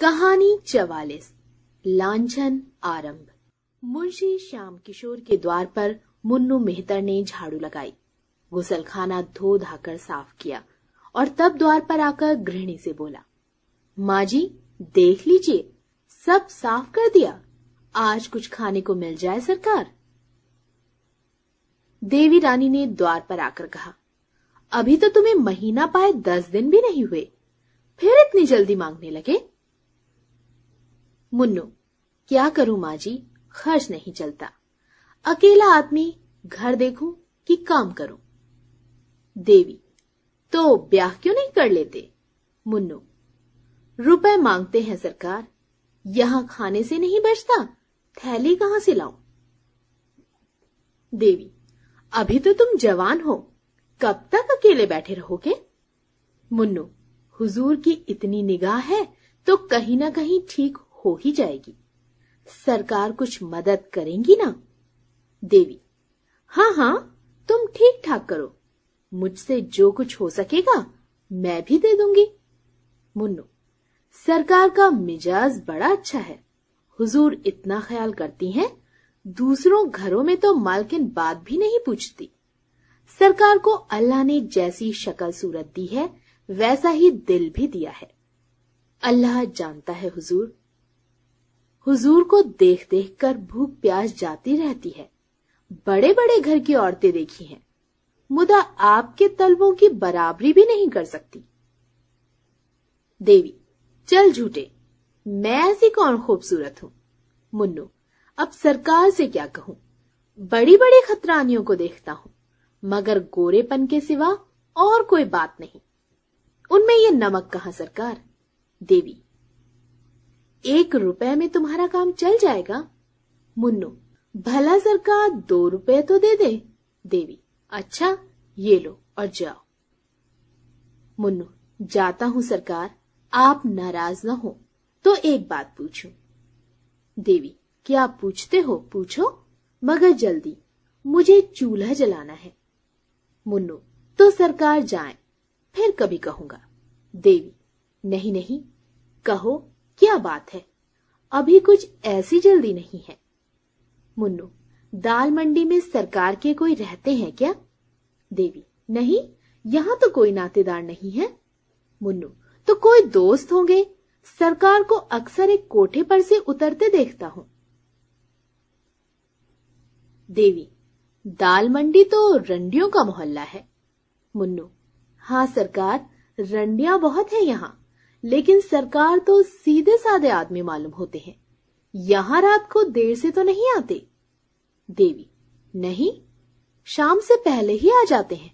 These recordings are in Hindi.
कहानी चवालीस लांछन आरंभ मुंशी श्याम किशोर के द्वार पर मुन्नू मेहतर ने झाड़ू लगाई गुसलखाना धो धाकर साफ किया और तब द्वार पर आकर गृहिणी से बोला माँ जी देख लीजिए सब साफ कर दिया आज कुछ खाने को मिल जाए सरकार देवी रानी ने द्वार पर आकर कहा अभी तो तुम्हें महीना पाए दस दिन भी नहीं हुए फिर इतनी जल्दी मांगने लगे मुन्नु क्या करूं माँ जी खर्च नहीं चलता अकेला आदमी घर देखूं कि काम करूं देवी तो ब्याह क्यों नहीं कर लेते मुन्नु रुपए मांगते हैं सरकार यहां खाने से नहीं बचता थैली कहां से लाऊं देवी अभी तो तुम जवान हो कब तक अकेले बैठे रहोगे मुन्नु हुजूर की इतनी निगाह है तो कहीं ना कहीं ठीक हो ही जाएगी सरकार कुछ मदद करेंगी ना देवी हाँ हाँ तुम ठीक ठाक करो मुझसे जो कुछ हो सकेगा मैं भी दे दूंगी मुन्नु सरकार का मिजाज बड़ा अच्छा है हुजूर इतना ख्याल करती हैं दूसरों घरों में तो मालकिन बात भी नहीं पूछती सरकार को अल्लाह ने जैसी शक्ल सूरत दी है वैसा ही दिल भी दिया है अल्लाह जानता है हुजूर हुजूर को देख देख कर भूख प्यास जाती रहती है बड़े बड़े घर की औरतें देखी हैं, मुदा आपके तलबों की बराबरी भी नहीं कर सकती देवी चल झूठे मैं ऐसी कौन खूबसूरत हूँ मुन्नू अब सरकार से क्या कहूँ बड़ी बड़ी खतरानियों को देखता हूँ मगर गोरेपन के सिवा और कोई बात नहीं उनमें ये नमक कहा सरकार देवी एक रुपए में तुम्हारा काम चल जाएगा मुन्नू भला सरकार दो रुपए तो दे दे देवी अच्छा ये लो और जाओ मुन्नू जाता हूँ सरकार आप नाराज ना हो तो एक बात पूछूं देवी क्या पूछते हो पूछो मगर जल्दी मुझे चूल्हा जलाना है मुन्नू तो सरकार जाए फिर कभी कहूंगा देवी नहीं नहीं कहो क्या बात है अभी कुछ ऐसी जल्दी नहीं है मुन्नु दाल मंडी में सरकार के कोई रहते हैं क्या देवी नहीं यहाँ तो कोई नातेदार नहीं है मुन्नु तो कोई दोस्त होंगे सरकार को अक्सर एक कोठे पर से उतरते देखता हूँ देवी दाल मंडी तो रंडियों का मोहल्ला है मुन्नु हाँ सरकार रंडिया बहुत है यहाँ लेकिन सरकार तो सीधे साधे आदमी मालूम होते हैं यहां रात को देर से तो नहीं आते देवी नहीं शाम से पहले ही आ जाते हैं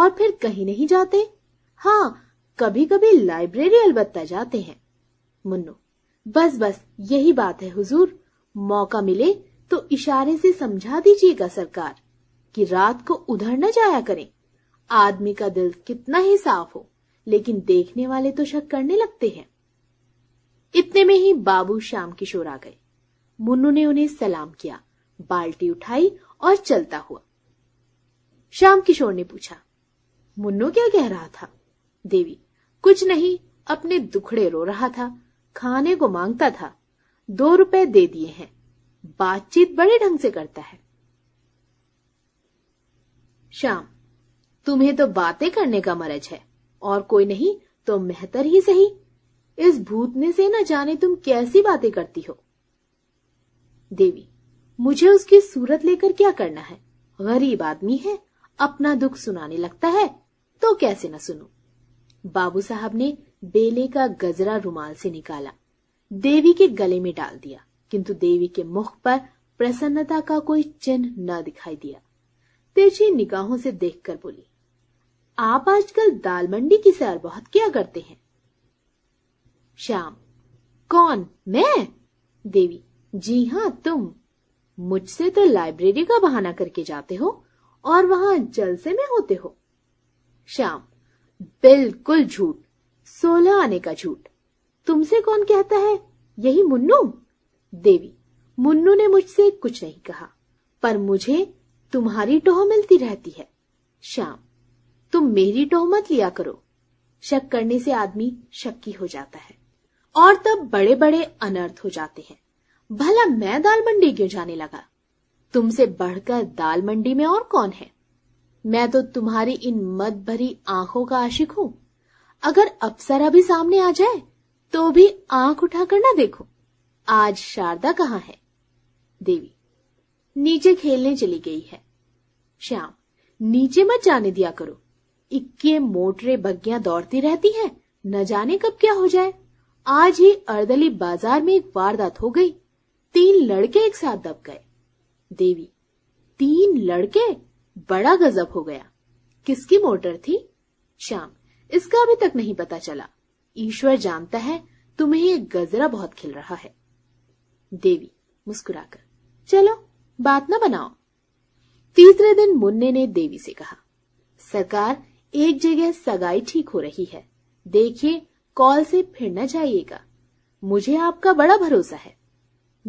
और फिर कहीं नहीं जाते हाँ कभी कभी लाइब्रेरी अलबत्ता जाते हैं मुन्नू बस बस यही बात है हुजूर मौका मिले तो इशारे से समझा दीजिएगा सरकार कि रात को उधर न जाया करें आदमी का दिल कितना ही साफ हो लेकिन देखने वाले तो शक करने लगते हैं इतने में ही बाबू श्याम किशोर आ गए मुन्नू ने उन्हें सलाम किया बाल्टी उठाई और चलता हुआ श्याम किशोर ने पूछा मुन्नू क्या कह रहा था देवी कुछ नहीं अपने दुखड़े रो रहा था खाने को मांगता था दो रुपए दे दिए हैं बातचीत बड़े ढंग से करता है श्याम तुम्हें तो बातें करने का मरज है और कोई नहीं तो मेहतर ही सही इस भूतने से न जाने तुम कैसी बातें करती हो देवी मुझे उसकी सूरत लेकर क्या करना है गरीब आदमी है अपना दुख सुनाने लगता है तो कैसे न सुनू बाबू साहब ने बेले का गजरा रुमाल से निकाला देवी के गले में डाल दिया किंतु देवी के मुख पर प्रसन्नता का कोई चिन्ह न दिखाई दिया तेजी निगाहों से देखकर बोली आप आजकल दाल मंडी की सैर बहुत क्या करते हैं श्याम कौन मैं देवी जी हाँ तुम मुझसे तो लाइब्रेरी का बहाना करके जाते हो और वहां जलसे में होते हो श्याम बिल्कुल झूठ सोलह आने का झूठ तुमसे कौन कहता है यही मुन्नू देवी मुन्नू ने मुझसे कुछ नहीं कहा पर मुझे तुम्हारी टोह मिलती रहती है श्याम तुम मेरी टोहमत लिया करो शक करने से आदमी शक्की हो जाता है और तब बड़े बड़े अनर्थ हो जाते हैं भला मैं दाल मंडी क्यों जाने लगा तुमसे बढ़कर दाल मंडी में और कौन है मैं तो तुम्हारी इन मत भरी आंखों का आशिक हूं अगर अप्सरा भी सामने आ जाए तो भी आंख उठा कर ना देखो आज शारदा कहा है देवी नीचे खेलने चली गई है श्याम नीचे मत जाने दिया करो इक्के मोटरे बग्गियां दौड़ती रहती हैं, न जाने कब क्या हो जाए आज ही अर्दली बाजार में एक वारदात हो गई तीन लड़के एक साथ दब गए देवी तीन लड़के बड़ा गजब हो गया किसकी मोटर थी श्याम इसका अभी तक नहीं पता चला ईश्वर जानता है तुम्हें ये गजरा बहुत खिल रहा है देवी मुस्कुराकर चलो बात ना बनाओ तीसरे दिन मुन्ने ने देवी से कहा सरकार एक जगह सगाई ठीक हो रही है देखिए कॉल से फिर न जाइएगा मुझे आपका बड़ा भरोसा है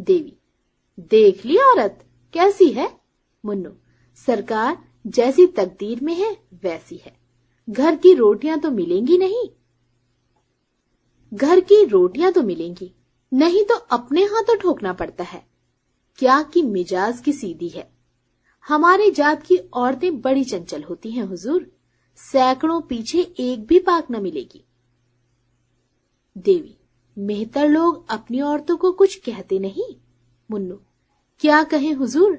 देवी देख ली औरत कैसी है मुन्नू सरकार जैसी तकदीर में है वैसी है घर की रोटियां तो मिलेंगी नहीं घर की रोटियां तो मिलेंगी नहीं तो अपने हाथों तो ठोकना पड़ता है क्या कि मिजाज की सीधी है हमारे जात की औरतें बड़ी चंचल होती हैं हुजूर सैकड़ों पीछे एक भी पाक न मिलेगी देवी मेहतर लोग अपनी औरतों को कुछ कहते नहीं मुन्नू क्या कहें हुजूर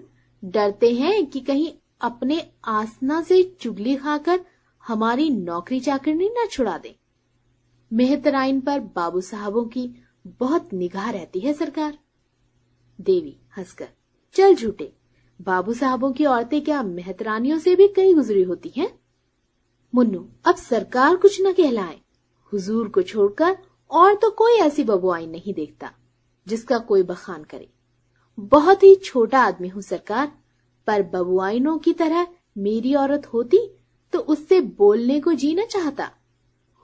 डरते हैं कि कहीं अपने आसना से चुगली खाकर हमारी नौकरी चाकरनी न छुड़ा दे मेहतराइन पर बाबू साहबों की बहुत निगाह रहती है सरकार देवी हंसकर चल झूठे बाबू साहबों की औरतें क्या मेहतरानियों से भी कई गुजरी होती हैं मुन्नू अब सरकार कुछ न कहलाए हुजूर को छोड़कर और तो कोई ऐसी बबुआई नहीं देखता जिसका कोई बखान करे बहुत ही छोटा आदमी हूँ सरकार पर बबुआइनों की तरह मेरी औरत होती तो उससे बोलने को जीना चाहता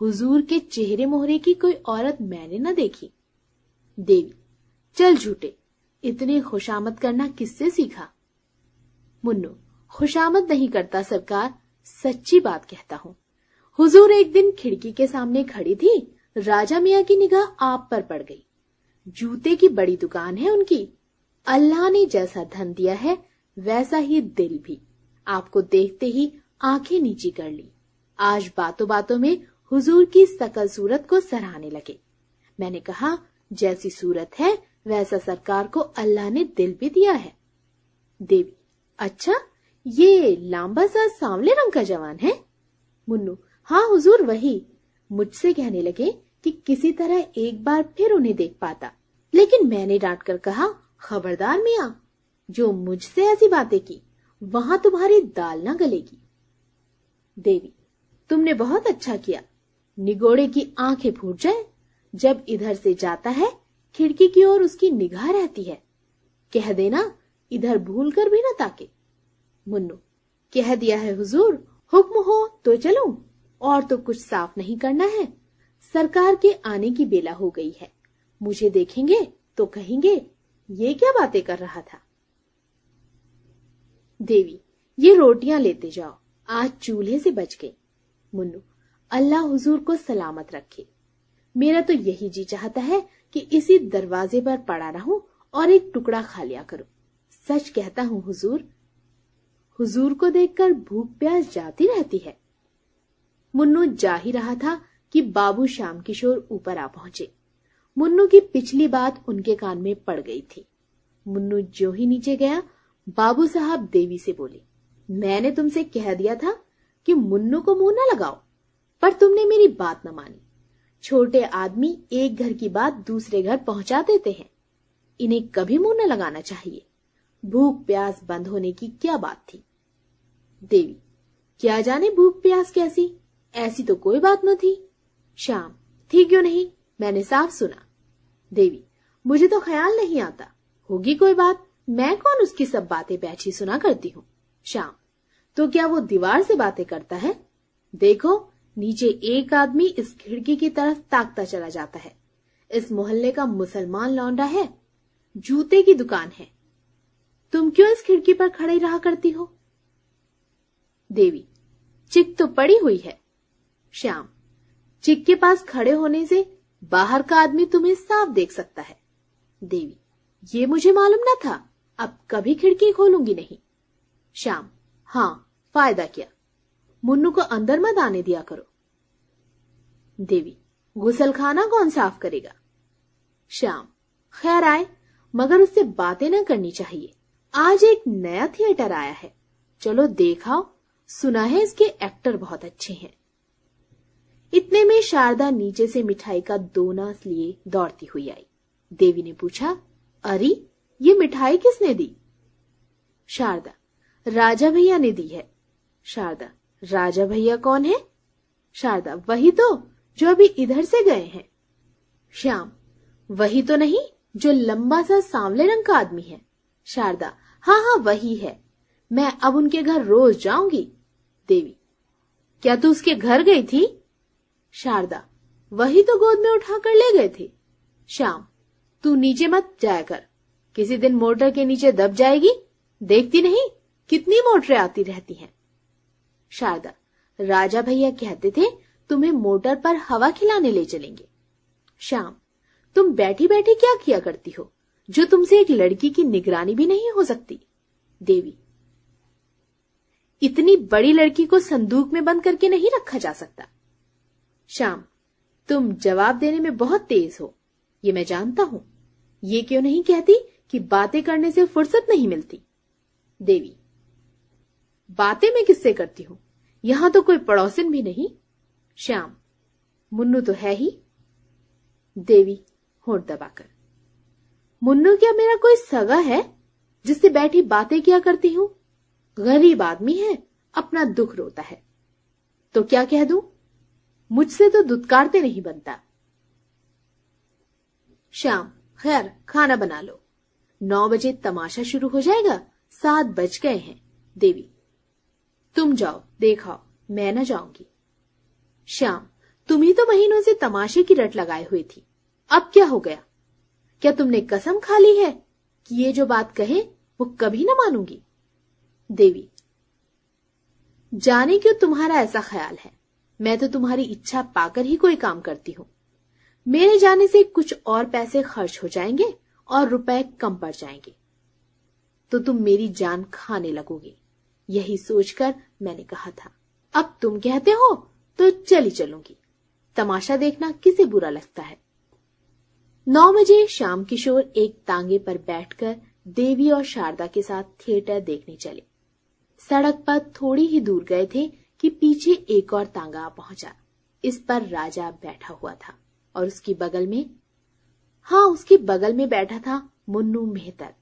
हुजूर के चेहरे मोहरे की कोई औरत मैंने न देखी देवी चल झूठे इतने खुशामद करना किससे सीखा मुन्नू खुशामद नहीं करता सरकार सच्ची बात कहता हूँ हुजूर एक दिन खिड़की के सामने खड़ी थी राजा मियाँ की निगाह आप पर पड़ गई जूते की बड़ी दुकान है उनकी अल्लाह ने जैसा धन दिया है वैसा ही दिल भी आपको देखते ही आंखें नीची कर ली आज बातों बातों में हुजूर की सकल सूरत को सराहने लगे मैंने कहा जैसी सूरत है वैसा सरकार को अल्लाह ने दिल भी दिया है देवी अच्छा ये लांबा सा सांवले रंग का जवान है मुन्नू हाँ हुजूर वही मुझसे कहने लगे कि किसी तरह एक बार फिर उन्हें देख पाता लेकिन मैंने डांट कर कहा खबरदार मिया जो मुझसे ऐसी बातें की वहां तुम्हारी दाल ना गलेगी देवी तुमने बहुत अच्छा किया निगोड़े की आंखें फूट जाए जब इधर से जाता है खिड़की की ओर उसकी निगाह रहती है कह देना इधर भूल कर भी ना ताके मुन्नू कह दिया है हुजूर हुक्म हो तो चलो और तो कुछ साफ नहीं करना है सरकार के आने की बेला हो गई है मुझे देखेंगे तो कहेंगे ये क्या बातें कर रहा था देवी ये रोटियां लेते जाओ आज चूल्हे से बच गई मुन्नू अल्लाह हुजूर को सलामत रखे मेरा तो यही जी चाहता है कि इसी दरवाजे पर पड़ा रहूं और एक टुकड़ा खा लिया करूं सच कहता हूं हुजूर हुजूर को देखकर भूख प्यास जाती रहती है मुन्नू जा ही रहा था कि बाबू श्याम किशोर ऊपर आ पहुंचे मुन्नू की पिछली बात उनके कान में पड़ गई थी मुन्नू जो ही नीचे गया बाबू साहब देवी से बोले मैंने तुमसे कह दिया था कि मुन्नू को मुंह न लगाओ पर तुमने मेरी बात न मानी छोटे आदमी एक घर की बात दूसरे घर पहुंचा देते हैं इन्हें कभी मुंह न लगाना चाहिए भूख प्यास बंद होने की क्या बात थी देवी क्या जाने भूख प्यास कैसी ऐसी तो कोई बात न थी श्याम थी क्यों नहीं मैंने साफ सुना देवी मुझे तो ख्याल नहीं आता होगी कोई बात मैं कौन उसकी सब बातें बैठी सुना करती हूँ श्याम तो क्या वो दीवार से बातें करता है देखो नीचे एक आदमी इस खिड़की की तरफ ताकता चला जाता है इस मोहल्ले का मुसलमान लौंडा है जूते की दुकान है तुम क्यों इस खिड़की पर खड़े रहा करती हो देवी चिक तो पड़ी हुई है श्याम चिक के पास खड़े होने से बाहर का आदमी तुम्हें साफ देख सकता है देवी ये मुझे मालूम न था अब कभी खिड़की खोलूंगी नहीं श्याम हाँ फायदा क्या मुन्नू को अंदर मत आने दिया करो देवी गुसलखाना कौन साफ करेगा श्याम खैर आए मगर उससे बातें न करनी चाहिए आज एक नया थिएटर आया है चलो देखाओ सुना है इसके एक्टर बहुत अच्छे हैं इतने में शारदा नीचे से मिठाई का दोना लिए दौड़ती हुई आई देवी ने पूछा अरे ये मिठाई किसने दी शारदा राजा भैया ने दी है शारदा राजा भैया कौन है शारदा वही तो जो अभी इधर से गए हैं श्याम वही तो नहीं जो लंबा सा सांवले रंग का आदमी है शारदा हाँ हाँ वही है मैं अब उनके घर रोज जाऊंगी देवी क्या तू उसके घर गई थी शारदा वही तो गोद में उठाकर ले गए थे श्याम तू नीचे मत जाया कर किसी दिन मोटर के नीचे दब जाएगी देखती नहीं कितनी मोटरें आती रहती हैं शारदा राजा भैया कहते थे तुम्हें मोटर पर हवा खिलाने ले चलेंगे श्याम तुम बैठी बैठी क्या किया करती हो जो तुमसे एक लड़की की निगरानी भी नहीं हो सकती देवी इतनी बड़ी लड़की को संदूक में बंद करके नहीं रखा जा सकता श्याम तुम जवाब देने में बहुत तेज हो ये मैं जानता हूं ये क्यों नहीं कहती कि बातें करने से फुर्सत नहीं मिलती देवी बातें मैं किससे करती हूँ यहां तो कोई पड़ोसिन भी नहीं श्याम मुन्नू तो है ही देवी होट दबाकर मुन्नू क्या मेरा कोई सगा है जिससे बैठी बातें क्या करती हूँ गरीब आदमी है अपना दुख रोता है तो क्या कह दू मुझसे तो दुदकारते नहीं बनता श्याम खैर खाना बना लो नौ बजे तमाशा शुरू हो जाएगा सात बज गए हैं देवी तुम जाओ देखाओ मैं न जाऊंगी श्याम तुम ही तो महीनों से तमाशे की रट लगाए हुए थी अब क्या हो गया क्या तुमने कसम खा ली है कि ये जो बात कहे वो कभी ना मानूंगी देवी जाने क्यों तुम्हारा ऐसा ख्याल है मैं तो तुम्हारी इच्छा पाकर ही कोई काम करती हूँ मेरे जाने से कुछ और पैसे खर्च हो जाएंगे और रुपए कम पड़ जाएंगे तो तुम मेरी जान खाने लगोगे यही सोचकर मैंने कहा था अब तुम कहते हो तो चली चलूंगी तमाशा देखना किसे बुरा लगता है नौ बजे श्याम किशोर एक तांगे पर बैठकर देवी और शारदा के साथ थिएटर देखने चले सड़क पर थोड़ी ही दूर गए थे कि पीछे एक और तांगा पहुंचा इस पर राजा बैठा हुआ था और उसकी बगल में हाँ उसके बगल में बैठा था मुन्नू मेहतर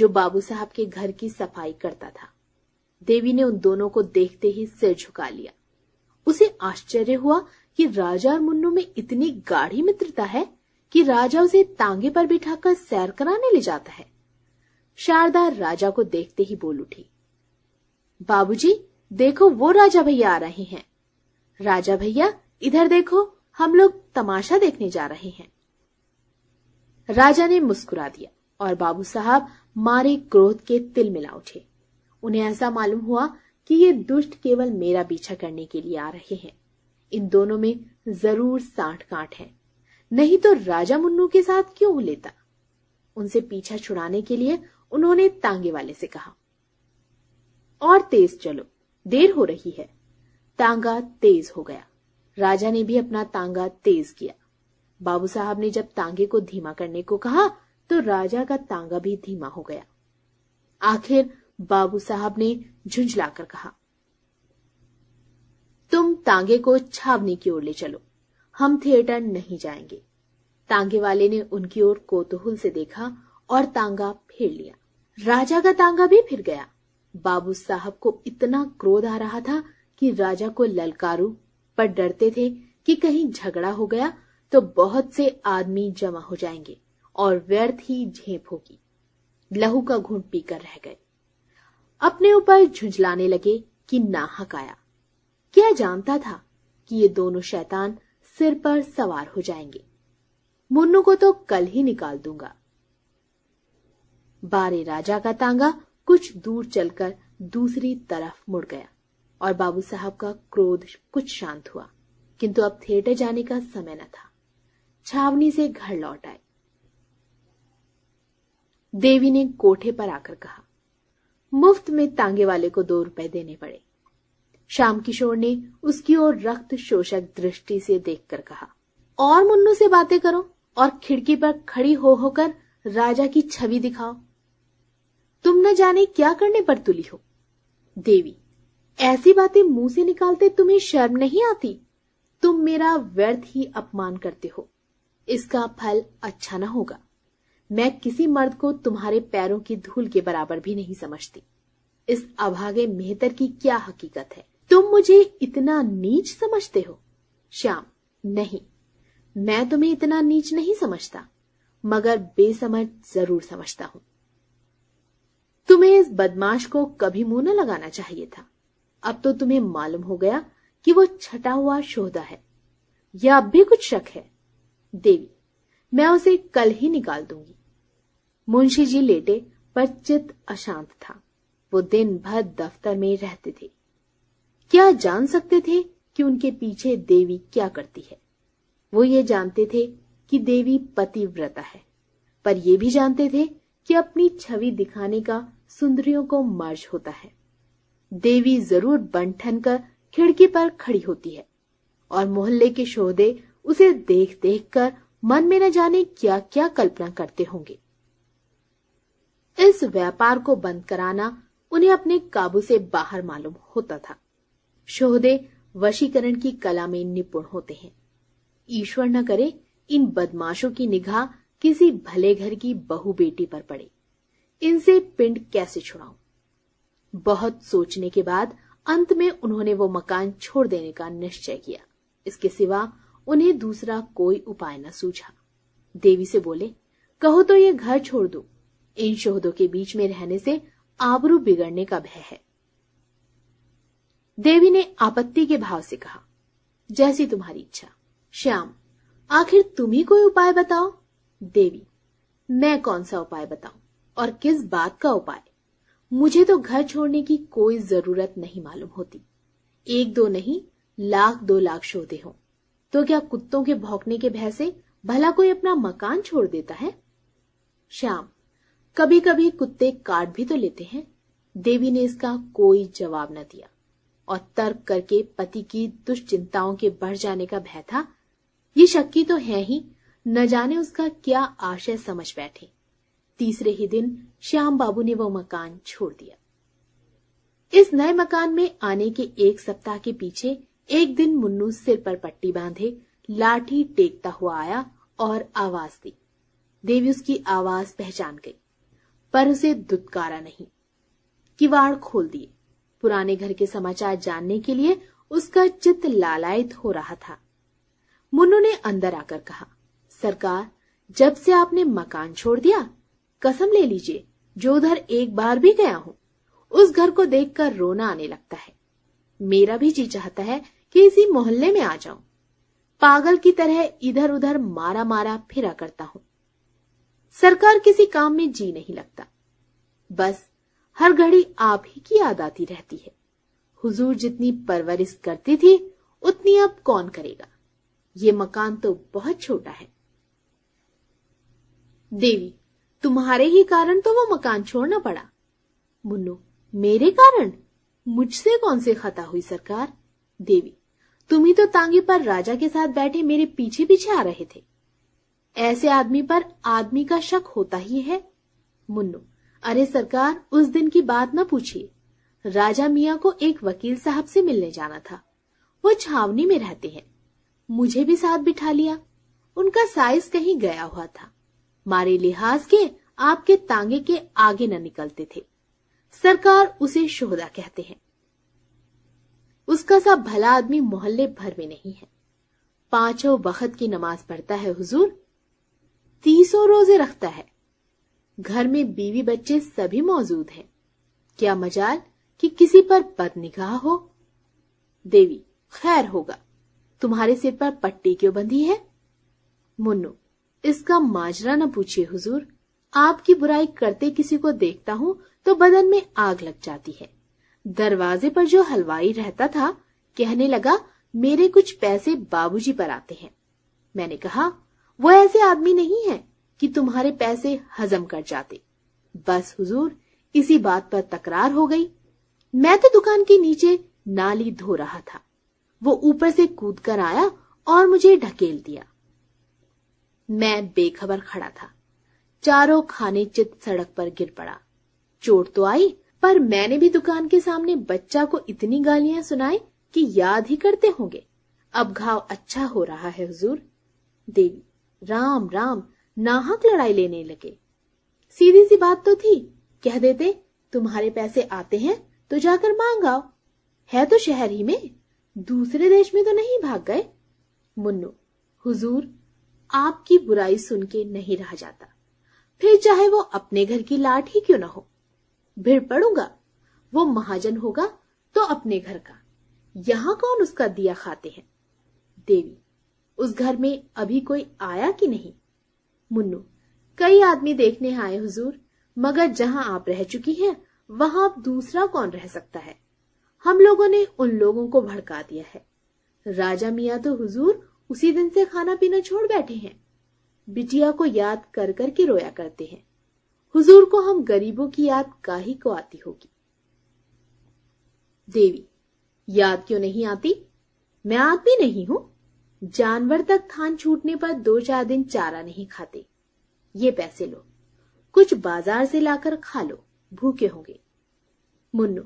जो बाबू साहब के घर की सफाई करता था देवी ने उन दोनों को देखते ही सिर झुका लिया उसे आश्चर्य हुआ कि राजा और मुन्नू में इतनी गाढ़ी मित्रता है कि राजा उसे तांगे पर बिठाकर सैर कराने ले जाता है शारदा राजा को देखते ही बोल उठी बाबूजी देखो वो राजा भैया आ रहे हैं राजा भैया इधर देखो हम लोग तमाशा देखने जा रहे हैं राजा ने मुस्कुरा दिया और बाबू साहब मारे क्रोध के तिल मिला उठे उन्हें ऐसा मालूम हुआ कि ये दुष्ट केवल मेरा पीछा करने के लिए आ रहे हैं इन दोनों में जरूर साठ काट है नहीं तो राजा मुन्नू के साथ क्यों लेता उनसे पीछा छुड़ाने के लिए उन्होंने तांगे वाले से कहा और तेज चलो देर हो रही है तांगा तेज हो गया राजा ने भी अपना तांगा तेज किया बाबू साहब ने जब तांगे को धीमा करने को कहा तो राजा का तांगा भी धीमा हो गया आखिर बाबू साहब ने झुंझलाकर कहा तुम तांगे को छावनी की ओर ले चलो हम थिएटर नहीं जाएंगे तांगे वाले ने उनकी ओर कोतूहल से देखा और तांगा फेर लिया राजा का तांगा भी फिर गया बाबू साहब को इतना क्रोध आ रहा था कि राजा को ललकारू पर डरते थे कि कहीं झगड़ा हो गया तो बहुत से आदमी जमा हो जाएंगे और व्यर्थ ही झेप होगी लहू का घूट पीकर रह गए अपने ऊपर झुंझलाने लगे कि नाहक आया क्या जानता था कि ये दोनों शैतान सिर पर सवार हो जाएंगे मुन्नू को तो कल ही निकाल दूंगा बारे राजा का तांगा कुछ दूर चलकर दूसरी तरफ मुड़ गया और बाबू साहब का क्रोध कुछ शांत हुआ किंतु अब थिएटर जाने का समय न था छावनी से घर लौट आए देवी ने कोठे पर आकर कहा मुफ्त में तांगे वाले को दो रुपए देने पड़े श्याम किशोर ने उसकी ओर रक्त शोषक दृष्टि से देखकर कहा और मुन्नू से बातें करो और खिड़की पर खड़ी हो होकर राजा की छवि दिखाओ तुम न जाने क्या करने पर तुली हो देवी ऐसी बातें मुंह से निकालते तुम्हें शर्म नहीं आती तुम मेरा व्यर्थ ही अपमान करते हो इसका फल अच्छा न होगा मैं किसी मर्द को तुम्हारे पैरों की धूल के बराबर भी नहीं समझती इस अभागे मेहतर की क्या हकीकत है तुम मुझे इतना नीच समझते हो श्याम नहीं मैं तुम्हें इतना नीच नहीं समझता मगर बेसमझ जरूर समझता हूँ तुम्हें इस बदमाश को कभी मुंह न लगाना चाहिए था अब तो तुम्हें मालूम हो गया कि वो छटा हुआ शोधा है यह अब भी कुछ शक है देवी मैं उसे कल ही निकाल दूंगी मुंशी जी लेटे पर चित अशांत था वो दिन भर दफ्तर में रहते थे क्या जान सकते थे कि उनके पीछे देवी क्या करती है वो ये जानते थे कि देवी पतिव्रता है पर यह भी जानते थे कि अपनी छवि दिखाने का सुंदरियों को मर्ज होता है देवी जरूर बन ठन कर खिड़की पर खड़ी होती है और मोहल्ले के शोहदे उसे देख देख कर मन में न जाने क्या क्या कल्पना करते होंगे इस व्यापार को बंद कराना उन्हें अपने काबू से बाहर मालूम होता था शोहदे वशीकरण की कला में निपुण होते हैं ईश्वर न करे इन बदमाशों की निगाह किसी भले घर की बहु बेटी पर पड़े इनसे पिंड कैसे छुड़ाऊं बहुत सोचने के बाद अंत में उन्होंने वो मकान छोड़ देने का निश्चय किया इसके सिवा उन्हें दूसरा कोई उपाय न सूझा देवी से बोले कहो तो ये घर छोड़ दो इन शोहदों के बीच में रहने से आबरू बिगड़ने का भय है देवी ने आपत्ति के भाव से कहा जैसी तुम्हारी इच्छा श्याम आखिर तुम ही कोई उपाय बताओ देवी मैं कौन सा उपाय बताऊं और किस बात का उपाय मुझे तो घर छोड़ने की कोई जरूरत नहीं मालूम होती एक दो नहीं लाख दो लाख शोधे हो तो क्या कुत्तों के भौंकने के भय से भला कोई अपना मकान छोड़ देता है श्याम कभी कभी कुत्ते काट भी तो लेते हैं देवी ने इसका कोई जवाब न दिया और तर्क करके पति की दुश्चिंताओं के बढ़ जाने का भय था ये शक्की तो है ही न जाने उसका क्या आशय समझ बैठे तीसरे ही दिन श्याम बाबू ने वो मकान छोड़ दिया इस नए मकान में आने के एक सप्ताह के पीछे एक दिन मुन्नू सिर पर पट्टी बांधे लाठी टेकता हुआ आया और आवाज दी देवी उसकी आवाज पहचान गई पर उसे दुत्कारा नहीं किवाड़ खोल दिए पुराने घर के समाचार जानने के लिए उसका चित्त लालायित हो रहा था मुन्नू ने अंदर आकर कहा सरकार जब से आपने मकान छोड़ दिया कसम ले लीजिए जो उधर एक बार भी गया हूँ उस घर को देखकर रोना आने लगता है मेरा भी जी चाहता है कि इसी मोहल्ले में आ जाऊं पागल की तरह इधर उधर मारा मारा फिरा करता हूं सरकार किसी काम में जी नहीं लगता बस हर घड़ी आप ही की याद आती रहती है हुजूर जितनी परवरिश करती थी उतनी अब कौन करेगा ये मकान तो बहुत छोटा है देवी तुम्हारे ही कारण तो वो मकान छोड़ना पड़ा मुन्नू मेरे कारण मुझसे कौन से खता हुई सरकार देवी तुम ही तो तांगे पर राजा के साथ बैठे मेरे पीछे पीछे आ रहे थे ऐसे आदमी पर आदमी का शक होता ही है मुन्नू अरे सरकार उस दिन की बात न पूछिए राजा मिया को एक वकील साहब से मिलने जाना था वो छावनी में रहते हैं मुझे भी साथ बिठा लिया उनका साइज कहीं गया हुआ था मारे लिहाज के आपके तांगे के आगे न निकलते थे सरकार उसे शोहदा कहते हैं उसका सा भला आदमी मोहल्ले भर में नहीं है पांचों वक्त की नमाज पढ़ता है हुजूर तीसों रोजे रखता है घर में बीवी बच्चे सभी मौजूद हैं क्या मजाल कि किसी पर बदनिगाह हो देवी खैर होगा तुम्हारे सिर पर पट्टी क्यों बंधी है मुन्नू इसका माजरा न पूछिए हुजूर आपकी बुराई करते किसी को देखता हूँ तो बदन में आग लग जाती है दरवाजे पर जो हलवाई रहता था कहने लगा मेरे कुछ पैसे बाबूजी पर आते हैं मैंने कहा वो ऐसे आदमी नहीं है कि तुम्हारे पैसे हजम कर जाते बस हुजूर इसी बात पर तकरार हो गई मैं तो दुकान के नीचे नाली धो रहा था वो ऊपर से कूद कर आया और मुझे ढकेल दिया मैं बेखबर खड़ा था चारों खाने चित सड़क पर गिर पड़ा चोट तो आई पर मैंने भी दुकान के सामने बच्चा को इतनी गालियां सुनाई कि याद ही करते होंगे अब घाव अच्छा हो रहा है हुजूर देवी राम राम नाहक लड़ाई लेने लगे सीधी सी बात तो थी कह देते तुम्हारे पैसे आते हैं तो जाकर मांग आओ है तो शहर ही में दूसरे देश में तो नहीं भाग गए मुन्नू हुजूर आपकी बुराई सुन के नहीं रह जाता फिर चाहे वो अपने घर की लाट ही क्यों ना हो भिड़ पड़ूंगा वो महाजन होगा तो अपने घर का यहाँ कौन उसका दिया खाते हैं देवी उस घर में अभी कोई आया कि नहीं मुन्नू कई आदमी देखने आए हुजूर मगर जहाँ आप रह चुकी हैं वहां अब दूसरा कौन रह सकता है हम लोगों ने उन लोगों को भड़का दिया है राजा मियाँ तो हुजूर उसी दिन से खाना पीना छोड़ बैठे हैं बिटिया को याद कर कर के रोया करते हैं हुजूर को हम गरीबों की याद काही को आती होगी देवी याद क्यों नहीं आती मैं आदमी नहीं हूं जानवर तक थान छूटने पर दो चार दिन चारा नहीं खाते ये पैसे लो कुछ बाजार से लाकर खा लो भूखे होंगे मुन्नू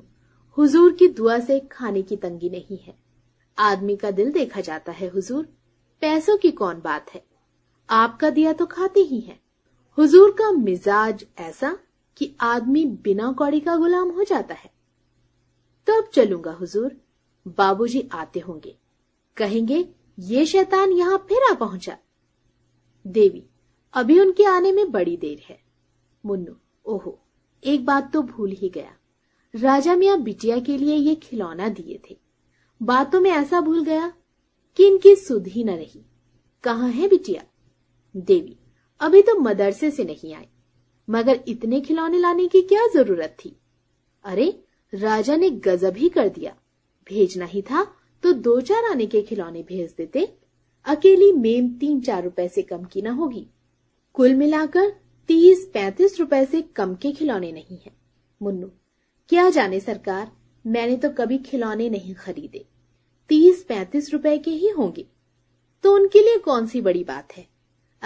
हुजूर की दुआ से खाने की तंगी नहीं है आदमी का दिल देखा जाता है हुजूर पैसों की कौन बात है आपका दिया तो खाते ही हैं। हुजूर का मिजाज ऐसा कि आदमी बिना कौड़ी का गुलाम हो जाता है तो अब चलूंगा हुजूर बाबूजी आते होंगे कहेंगे ये शैतान यहाँ फिर आ पहुंचा देवी अभी उनके आने में बड़ी देर है मुन्नू ओहो एक बात तो भूल ही गया राजा मिया बिटिया के लिए ये खिलौना दिए थे बातों में ऐसा भूल गया कि इनकी सुध ही न रही कहा है बिटिया देवी अभी तो मदरसे से नहीं आई मगर इतने खिलौने लाने की क्या जरूरत थी अरे राजा ने गजब ही कर दिया भेजना ही था तो दो चार आने के खिलौने भेज देते अकेली मेम तीन चार रुपए से कम की ना होगी कुल मिलाकर तीस पैंतीस रुपए से कम के खिलौने नहीं है मुन्नू क्या जाने सरकार मैंने तो कभी खिलौने नहीं खरीदे तीस पैंतीस रुपए के ही होंगे तो उनके लिए कौन सी बड़ी बात है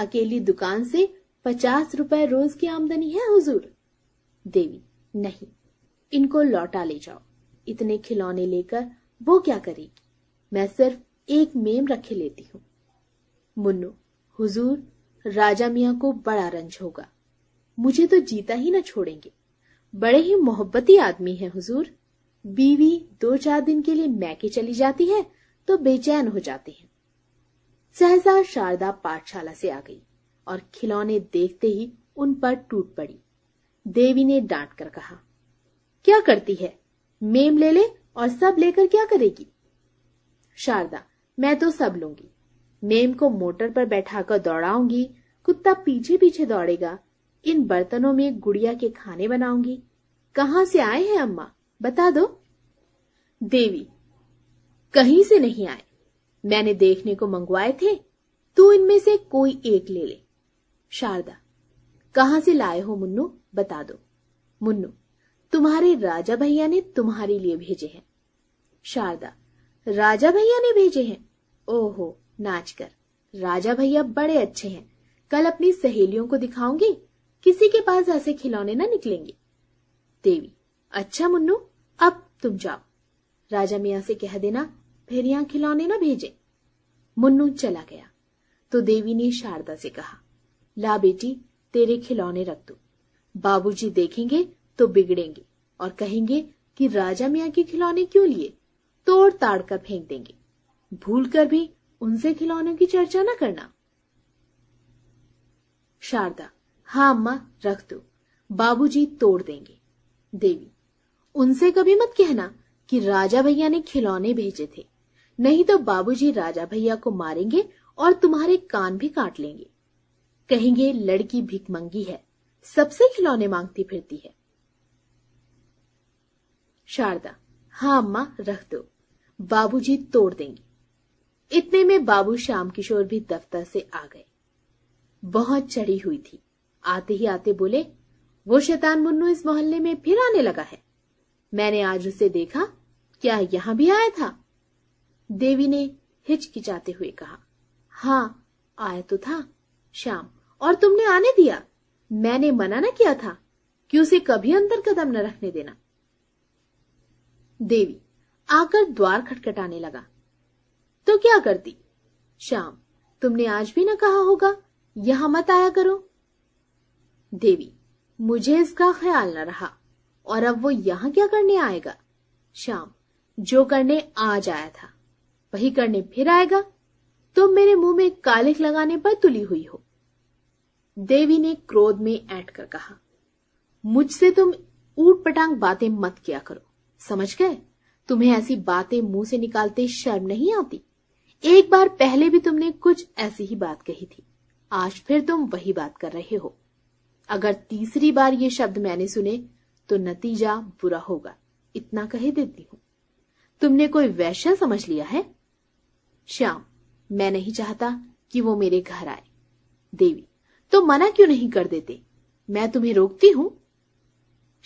अकेली दुकान से पचास रुपए रोज की आमदनी है हुजूर देवी नहीं इनको लौटा ले जाओ इतने खिलौने लेकर वो क्या करेगी मैं सिर्फ एक मेम रखे लेती हूँ मुन्नु हुजूर राजा मिया को बड़ा रंज होगा मुझे तो जीता ही न छोड़ेंगे बड़े ही मोहब्बती आदमी है हुजूर बीवी दो चार दिन के लिए मैके चली जाती है तो बेचैन हो जाते हैं सहसा शारदा पाठशाला से आ गई और खिलौने देखते ही उन पर टूट पड़ी देवी ने डांट कर कहा क्या करती है मेम ले ले और सब लेकर क्या करेगी शारदा मैं तो सब लूंगी मेम को मोटर पर बैठाकर दौड़ाऊंगी कुत्ता पीछे पीछे दौड़ेगा इन बर्तनों में गुड़िया के खाने बनाऊंगी कहाँ से आए हैं अम्मा बता दो देवी कहीं से नहीं आए मैंने देखने को मंगवाए थे तू इनमें से कोई एक ले ले शारदा कहां से लाए हो मुन्नू बता दो मुन्नू तुम्हारे राजा भैया ने तुम्हारे लिए भेजे हैं शारदा राजा भैया ने भेजे हैं ओहो नाच कर राजा भैया बड़े अच्छे हैं कल अपनी सहेलियों को दिखाऊंगी किसी के पास ऐसे खिलौने ना निकलेंगे देवी अच्छा मुन्नू अब तुम जाओ राजा मियाँ से कह देना यहाँ खिलौने ना भेजे मुन्नू चला गया तो देवी ने शारदा से कहा ला बेटी तेरे खिलौने रख दो बाबूजी देखेंगे तो बिगड़ेंगे और कहेंगे कि राजा मियाँ के खिलौने क्यों लिए तोड़ ताड़ कर फेंक देंगे भूल कर भी उनसे खिलौनों की चर्चा न करना शारदा हाँ अम्मा रख दो बाबूजी तोड़ देंगे देवी उनसे कभी मत कहना कि राजा भैया ने खिलौने भेजे थे नहीं तो बाबूजी राजा भैया को मारेंगे और तुम्हारे कान भी काट लेंगे कहेंगे लड़की भिकमंगी है सबसे खिलौने मांगती फिरती है शारदा हाँ अम्मा रख दो बाबूजी तोड़ देंगे इतने में बाबू श्याम किशोर भी दफ्तर से आ गए बहुत चढ़ी हुई थी आते ही आते बोले वो शैतान मुन्नू इस मोहल्ले में फिर आने लगा है मैंने आज उसे देखा क्या यहाँ भी आया था देवी ने हिचकिचाते हुए कहा हाँ आया तो था श्याम और तुमने आने दिया मैंने मना न किया था कि उसे कभी अंदर कदम न रखने देना देवी आकर द्वार खटखटाने लगा तो क्या करती श्याम तुमने आज भी न कहा होगा यहां मत आया करो देवी मुझे इसका ख्याल न रहा और अब वो यहाँ क्या करने आएगा श्याम जो करने आज आया था वही करने फिर आएगा तुम तो मेरे मुंह में कालिख लगाने पर तुली हुई हो देवी ने क्रोध में ऐट कर कहा मुझसे तुम ऊट पटांग बातें मत किया करो समझ गए तुम्हें ऐसी बातें मुंह से निकालते शर्म नहीं आती एक बार पहले भी तुमने कुछ ऐसी ही बात कही थी आज फिर तुम वही बात कर रहे हो अगर तीसरी बार ये शब्द मैंने सुने तो नतीजा बुरा होगा इतना कह देती हूँ तुमने कोई वैश्य समझ लिया है श्याम मैं नहीं चाहता कि वो मेरे घर आए देवी तो मना क्यों नहीं कर देते मैं तुम्हें रोकती हूँ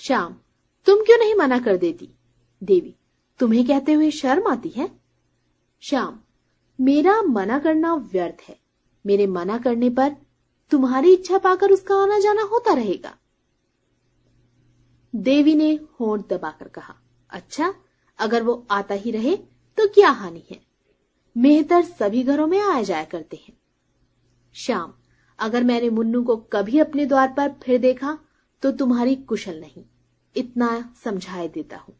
श्याम तुम क्यों नहीं मना कर देती देवी तुम्हें कहते हुए शर्म आती है श्याम मेरा मना करना व्यर्थ है मेरे मना करने पर तुम्हारी इच्छा पाकर उसका आना जाना होता रहेगा देवी ने होंठ दबाकर कहा अच्छा अगर वो आता ही रहे तो क्या हानि है मेहतर सभी घरों में आया जाया करते हैं श्याम अगर मैंने मुन्नू को कभी अपने द्वार पर फिर देखा तो तुम्हारी कुशल नहीं इतना समझाए देता हूं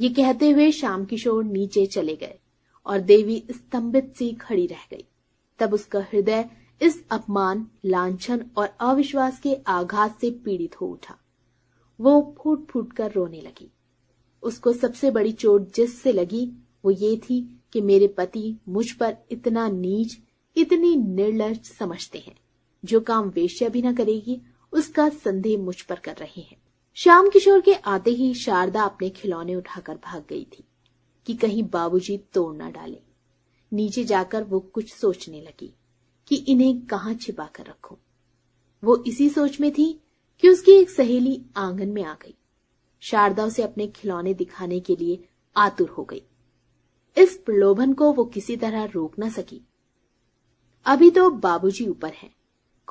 ये कहते हुए श्याम किशोर नीचे चले गए और देवी स्तंभित सी खड़ी रह गई तब उसका हृदय इस अपमान लांछन और अविश्वास के आघात से पीड़ित हो उठा वो फूट फूट कर रोने लगी उसको सबसे बड़ी चोट जिससे लगी वो ये थी कि मेरे पति मुझ पर इतना नीच इतनी निर्लज समझते हैं जो काम वेश्या भी न करेगी उसका संदेह मुझ पर कर रहे हैं श्याम किशोर के आते ही शारदा अपने खिलौने उठाकर भाग गई थी कि कहीं बाबूजी तोड़ ना डाले नीचे जाकर वो कुछ सोचने लगी कि इन्हें कहा छिपा कर रखो वो इसी सोच में थी कि उसकी एक सहेली आंगन में आ गई शारदा उसे अपने खिलौने दिखाने के लिए आतुर हो गई इस प्रलोभन को वो किसी तरह रोक न सकी अभी तो बाबूजी ऊपर हैं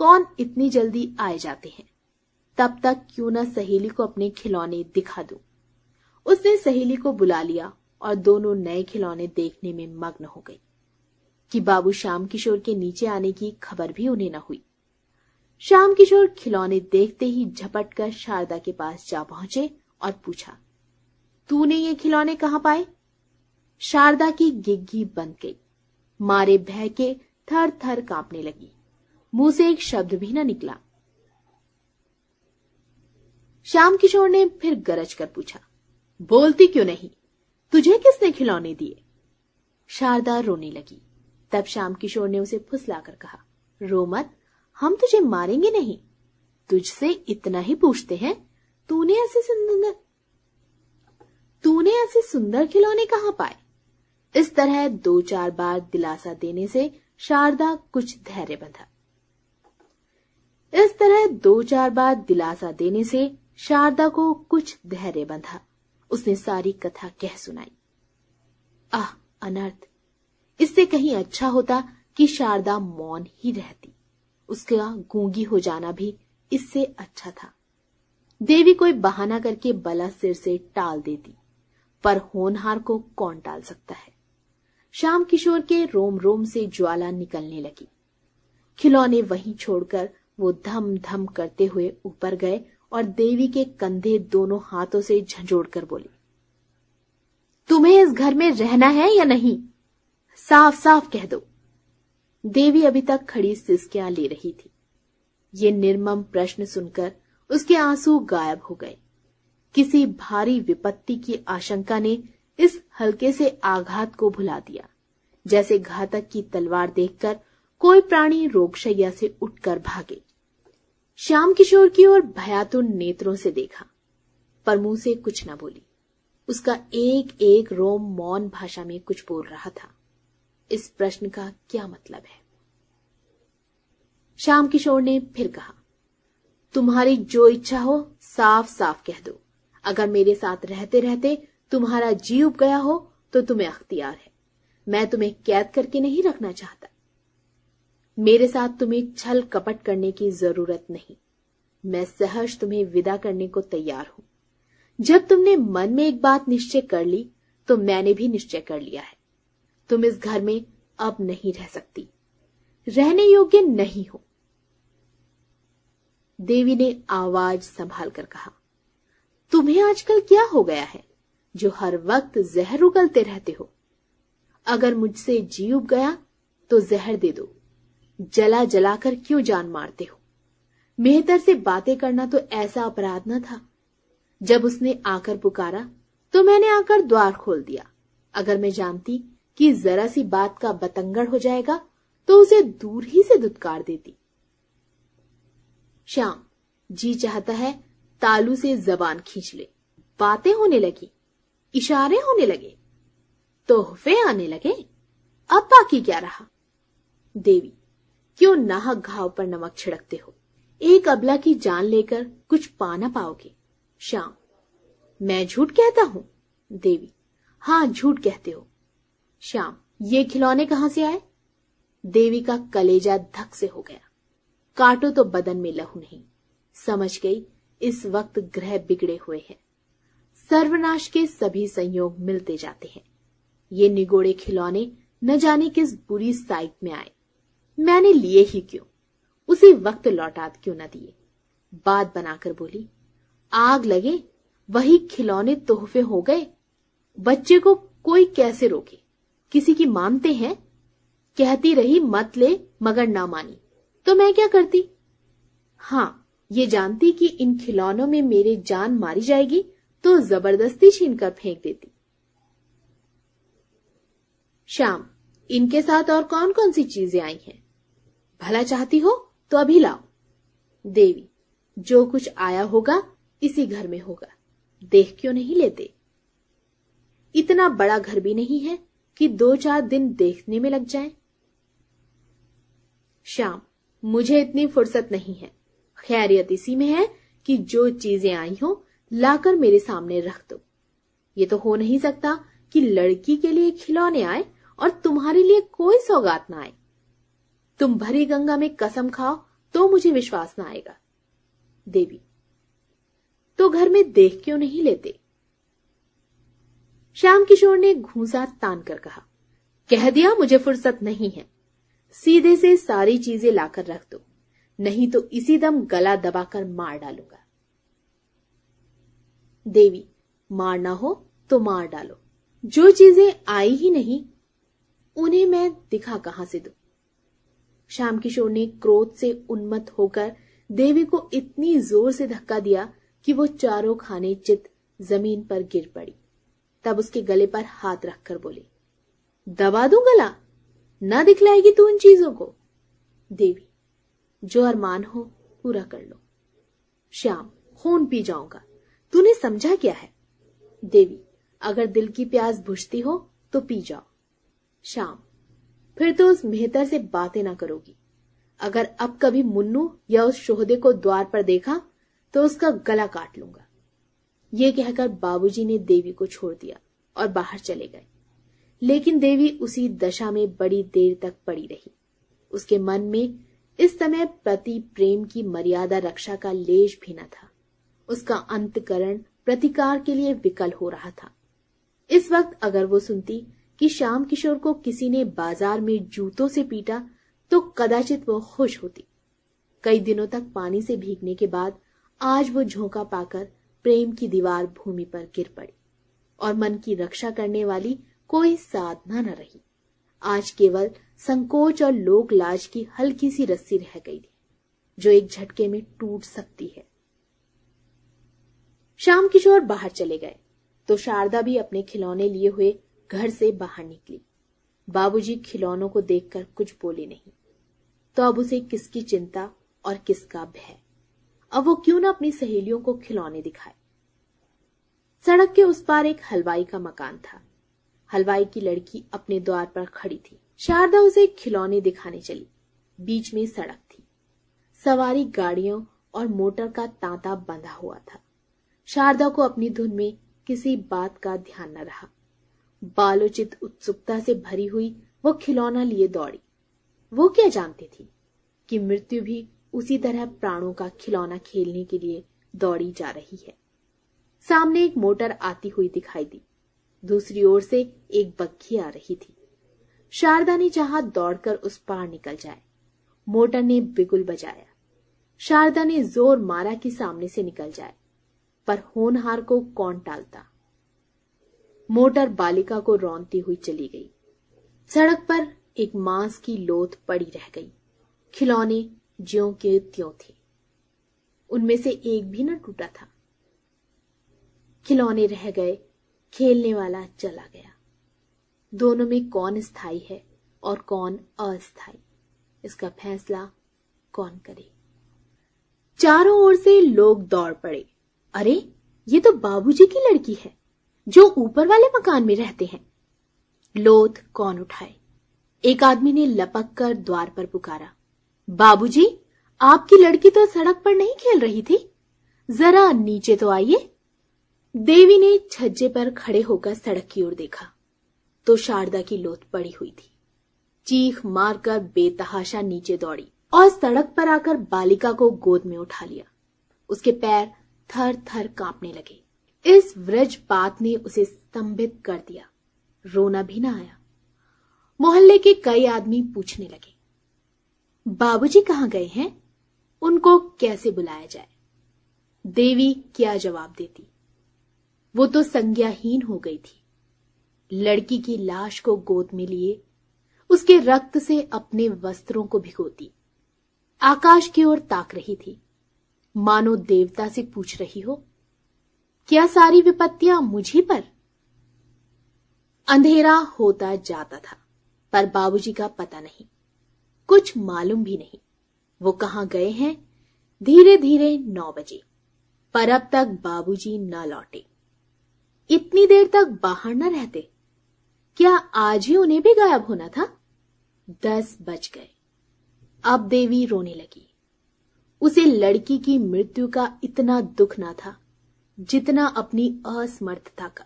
कौन इतनी जल्दी आए जाते हैं तब तक क्यों न सहेली को अपने खिलौने दिखा दू उसने सहेली को बुला लिया और दोनों नए खिलौने देखने में मग्न हो गई कि बाबू श्याम किशोर के नीचे आने की खबर भी उन्हें न हुई श्याम किशोर खिलौने देखते ही झपट कर शारदा के पास जा पहुंचे और पूछा तूने ये खिलौने कहा पाए शारदा की गिग्गी बंद गई मारे भय के थर थर कांपने लगी मुंह से एक शब्द भी न निकला श्याम किशोर ने फिर गरज कर पूछा बोलती क्यों नहीं तुझे किसने खिलौने दिए शारदा रोने लगी तब श्याम किशोर ने उसे फुसलाकर कहा रो मत हम तुझे मारेंगे नहीं तुझसे इतना ही पूछते हैं तूने ऐसे सुंदर तूने ऐसे सुंदर खिलौने कहाँ पाए इस तरह दो चार बार दिलासा देने से शारदा कुछ धैर्य बंधा इस तरह दो चार बार दिलासा देने से शारदा को कुछ धैर्य बंधा उसने सारी कथा कह सुनाई आह अनर्थ इससे कहीं अच्छा होता कि शारदा मौन ही रहती उसका गूंगी हो जाना भी इससे अच्छा था देवी कोई बहाना करके बला सिर से टाल देती पर होनहार को कौन टाल सकता है श्याम किशोर के रोम रोम से ज्वाला निकलने लगी खिलौने वहीं छोड़कर वो धम धम करते हुए ऊपर गए और देवी के कंधे दोनों हाथों से झंझोड़कर बोले तुम्हें इस घर में रहना है या नहीं साफ साफ कह दो देवी अभी तक खड़ी सिसकियां ले रही थी ये निर्मम प्रश्न सुनकर उसके आंसू गायब हो गए किसी भारी विपत्ति की आशंका ने इस हल्के से आघात को भुला दिया जैसे घातक की तलवार देखकर कोई प्राणी रोगशैया से उठकर भागे श्याम किशोर की ओर भयातुर नेत्रों से देखा पर मुंह से कुछ न बोली उसका एक एक रोम मौन भाषा में कुछ बोल रहा था इस प्रश्न का क्या मतलब है श्याम किशोर ने फिर कहा तुम्हारी जो इच्छा हो साफ साफ कह दो अगर मेरे साथ रहते रहते तुम्हारा जी उब गया हो तो तुम्हें अख्तियार है मैं तुम्हें कैद करके नहीं रखना चाहता मेरे साथ तुम्हें छल कपट करने की जरूरत नहीं मैं सहज तुम्हें विदा करने को तैयार हूं जब तुमने मन में एक बात निश्चय कर ली तो मैंने भी निश्चय कर लिया है तुम इस घर में अब नहीं रह सकती रहने योग्य नहीं हो देवी ने आवाज संभाल कर कहा तुम्हें आजकल क्या हो गया है जो हर वक्त जहर उगलते रहते हो अगर मुझसे जी उब गया तो जहर दे दो जला जलाकर क्यों जान मारते हो मेहतर से बातें करना तो ऐसा अपराध न था जब उसने आकर पुकारा तो मैंने आकर द्वार खोल दिया अगर मैं जानती कि जरा सी बात का बतंगड़ हो जाएगा तो उसे दूर ही से दुत्कार देती श्याम जी चाहता है तालू से जबान खींच ले बातें होने लगी इशारे होने लगे तोहफे आने लगे अब बाकी क्या रहा देवी क्यों नाहक घाव पर नमक छिड़कते हो एक अबला की जान लेकर कुछ पा ना पाओगे श्याम मैं झूठ कहता हूं देवी हाँ झूठ कहते हो श्याम ये खिलौने कहां से आए देवी का कलेजा धक से हो गया काटो तो बदन में लहू नहीं समझ गई इस वक्त ग्रह बिगड़े हुए हैं सर्वनाश के सभी संयोग मिलते जाते हैं ये निगोड़े खिलौने न जाने किस बुरी साइट में आए मैंने लिए ही क्यों उसी वक्त लौटात क्यों न दिए बात बनाकर बोली आग लगे वही खिलौने तोहफे हो गए बच्चे को कोई कैसे रोके किसी की मानते हैं कहती रही मत ले मगर ना मानी तो मैं क्या करती हाँ ये जानती कि इन खिलौनों में मेरे जान मारी जाएगी तो जबरदस्ती छीन कर फेंक देती शाम इनके साथ और कौन कौन सी चीजें आई हैं भला चाहती हो तो अभी लाओ देवी जो कुछ आया होगा इसी घर में होगा देख क्यों नहीं लेते इतना बड़ा घर भी नहीं है कि दो चार दिन देखने में लग जाए श्याम मुझे इतनी फुर्सत नहीं है खैरियत इसी में है कि जो चीजें आई हो लाकर मेरे सामने रख दो ये तो हो नहीं सकता कि लड़की के लिए खिलौने आए और तुम्हारे लिए कोई सौगात ना आए तुम भरी गंगा में कसम खाओ तो मुझे विश्वास ना आएगा देवी तो घर में देख क्यों नहीं लेते श्याम किशोर ने घूसा तान कर कहा कह दिया मुझे फुर्सत नहीं है सीधे से सारी चीजें लाकर रख दो नहीं तो इसी दम गला दबाकर मार डालूंगा देवी मारना हो तो मार डालो जो चीजें आई ही नहीं उन्हें मैं दिखा कहां से दू श्याम किशोर ने क्रोध से उन्मत्त होकर देवी को इतनी जोर से धक्का दिया कि वो चारों खाने चित जमीन पर गिर पड़ी तब उसके गले पर हाथ रखकर बोली दबा दू गला ना दिखलाएगी तू इन चीजों को देवी जो अरमान हो पूरा कर लो श्याम खून पी जाऊंगा तूने समझा क्या है देवी अगर दिल की प्यास बुझती हो तो पी जाओ श्याम फिर तो उस मेहतर से बातें ना करोगी अगर अब कभी मुन्नू या उस शोहदे को द्वार पर देखा तो उसका गला काट लूंगा ये कहकर बाबूजी ने देवी को छोड़ दिया और बाहर चले गए लेकिन देवी उसी दशा में बड़ी देर तक पड़ी रही उसके मन में इस समय प्रति प्रेम की मर्यादा रक्षा का लेश भी न था उसका अंतकरण प्रतिकार के लिए विकल हो रहा था इस वक्त अगर वो सुनती कि श्याम किशोर को किसी ने बाजार में जूतों से पीटा तो कदाचित वो खुश होती कई दिनों तक पानी से भीगने के बाद आज वो झोंका पाकर प्रेम की दीवार भूमि पर गिर पड़ी और मन की रक्षा करने वाली कोई साधना न रही आज केवल संकोच और लोक लाज की हल्की सी रस्सी रह गई थी जो एक झटके में टूट सकती है शाम किशोर बाहर चले गए तो शारदा भी अपने खिलौने लिए हुए घर से बाहर निकली बाबूजी खिलौनों को देखकर कुछ बोले नहीं तो अब उसे किसकी चिंता और किसका भय अब वो क्यों ना अपनी सहेलियों को खिलौने दिखाए सड़क के उस पार एक हलवाई का मकान था हलवाई की लड़की अपने द्वार पर खड़ी थी शारदा उसे खिलौने दिखाने चली बीच में सड़क थी सवारी गाड़ियों और मोटर का तांता बंधा हुआ था शारदा को अपनी धुन में किसी बात का ध्यान न रहा बालोचित उत्सुकता से भरी हुई वो खिलौना लिए दौड़ी वो क्या जानती थी कि मृत्यु भी उसी तरह प्राणों का खिलौना खेलने के लिए दौड़ी जा रही है सामने एक मोटर आती हुई दिखाई दी दूसरी ओर से एक बग्घी आ रही थी शारदा ने चाहा दौड़कर उस पार निकल जाए मोटर ने बिगुल बजाया शारदा ने जोर मारा कि सामने से निकल जाए पर होनहार को कौन टालता मोटर बालिका को रौनती हुई चली गई सड़क पर एक मांस की लोथ पड़ी रह गई खिलौने ज्यो के त्यो थे उनमें से एक भी न टूटा था खिलौने रह गए खेलने वाला चला गया दोनों में कौन स्थाई है और कौन अस्थाई इसका फैसला कौन करे चारों ओर से लोग दौड़ पड़े अरे ये तो बाबूजी की लड़की है जो ऊपर वाले मकान में रहते हैं लोथ कौन उठाए एक आदमी ने लपक कर द्वार पर पुकारा बाबूजी, आपकी लड़की तो सड़क पर नहीं खेल रही थी जरा नीचे तो आइए देवी ने छज्जे पर खड़े होकर सड़क की ओर देखा तो शारदा की लोथ पड़ी हुई थी चीख मारकर बेतहाशा नीचे दौड़ी और सड़क पर आकर बालिका को गोद में उठा लिया उसके पैर थर थर कांपने लगे इस व्रज पात ने उसे स्तंभित कर दिया रोना भी ना आया मोहल्ले के कई आदमी पूछने लगे बाबूजी कहाँ गए हैं उनको कैसे बुलाया जाए देवी क्या जवाब देती वो तो संज्ञाहीन हो गई थी लड़की की लाश को गोद में लिए उसके रक्त से अपने वस्त्रों को भिगोती आकाश की ओर ताक रही थी मानो देवता से पूछ रही हो क्या सारी विपत्तियां मुझी पर अंधेरा होता जाता था पर बाबूजी का पता नहीं कुछ मालूम भी नहीं वो कहा गए हैं धीरे धीरे नौ बजे पर अब तक बाबूजी न लौटे इतनी देर तक बाहर न रहते क्या आज ही उन्हें भी गायब होना था दस बज गए अब देवी रोने लगी उसे लड़की की मृत्यु का इतना दुख ना था जितना अपनी असमर्थता का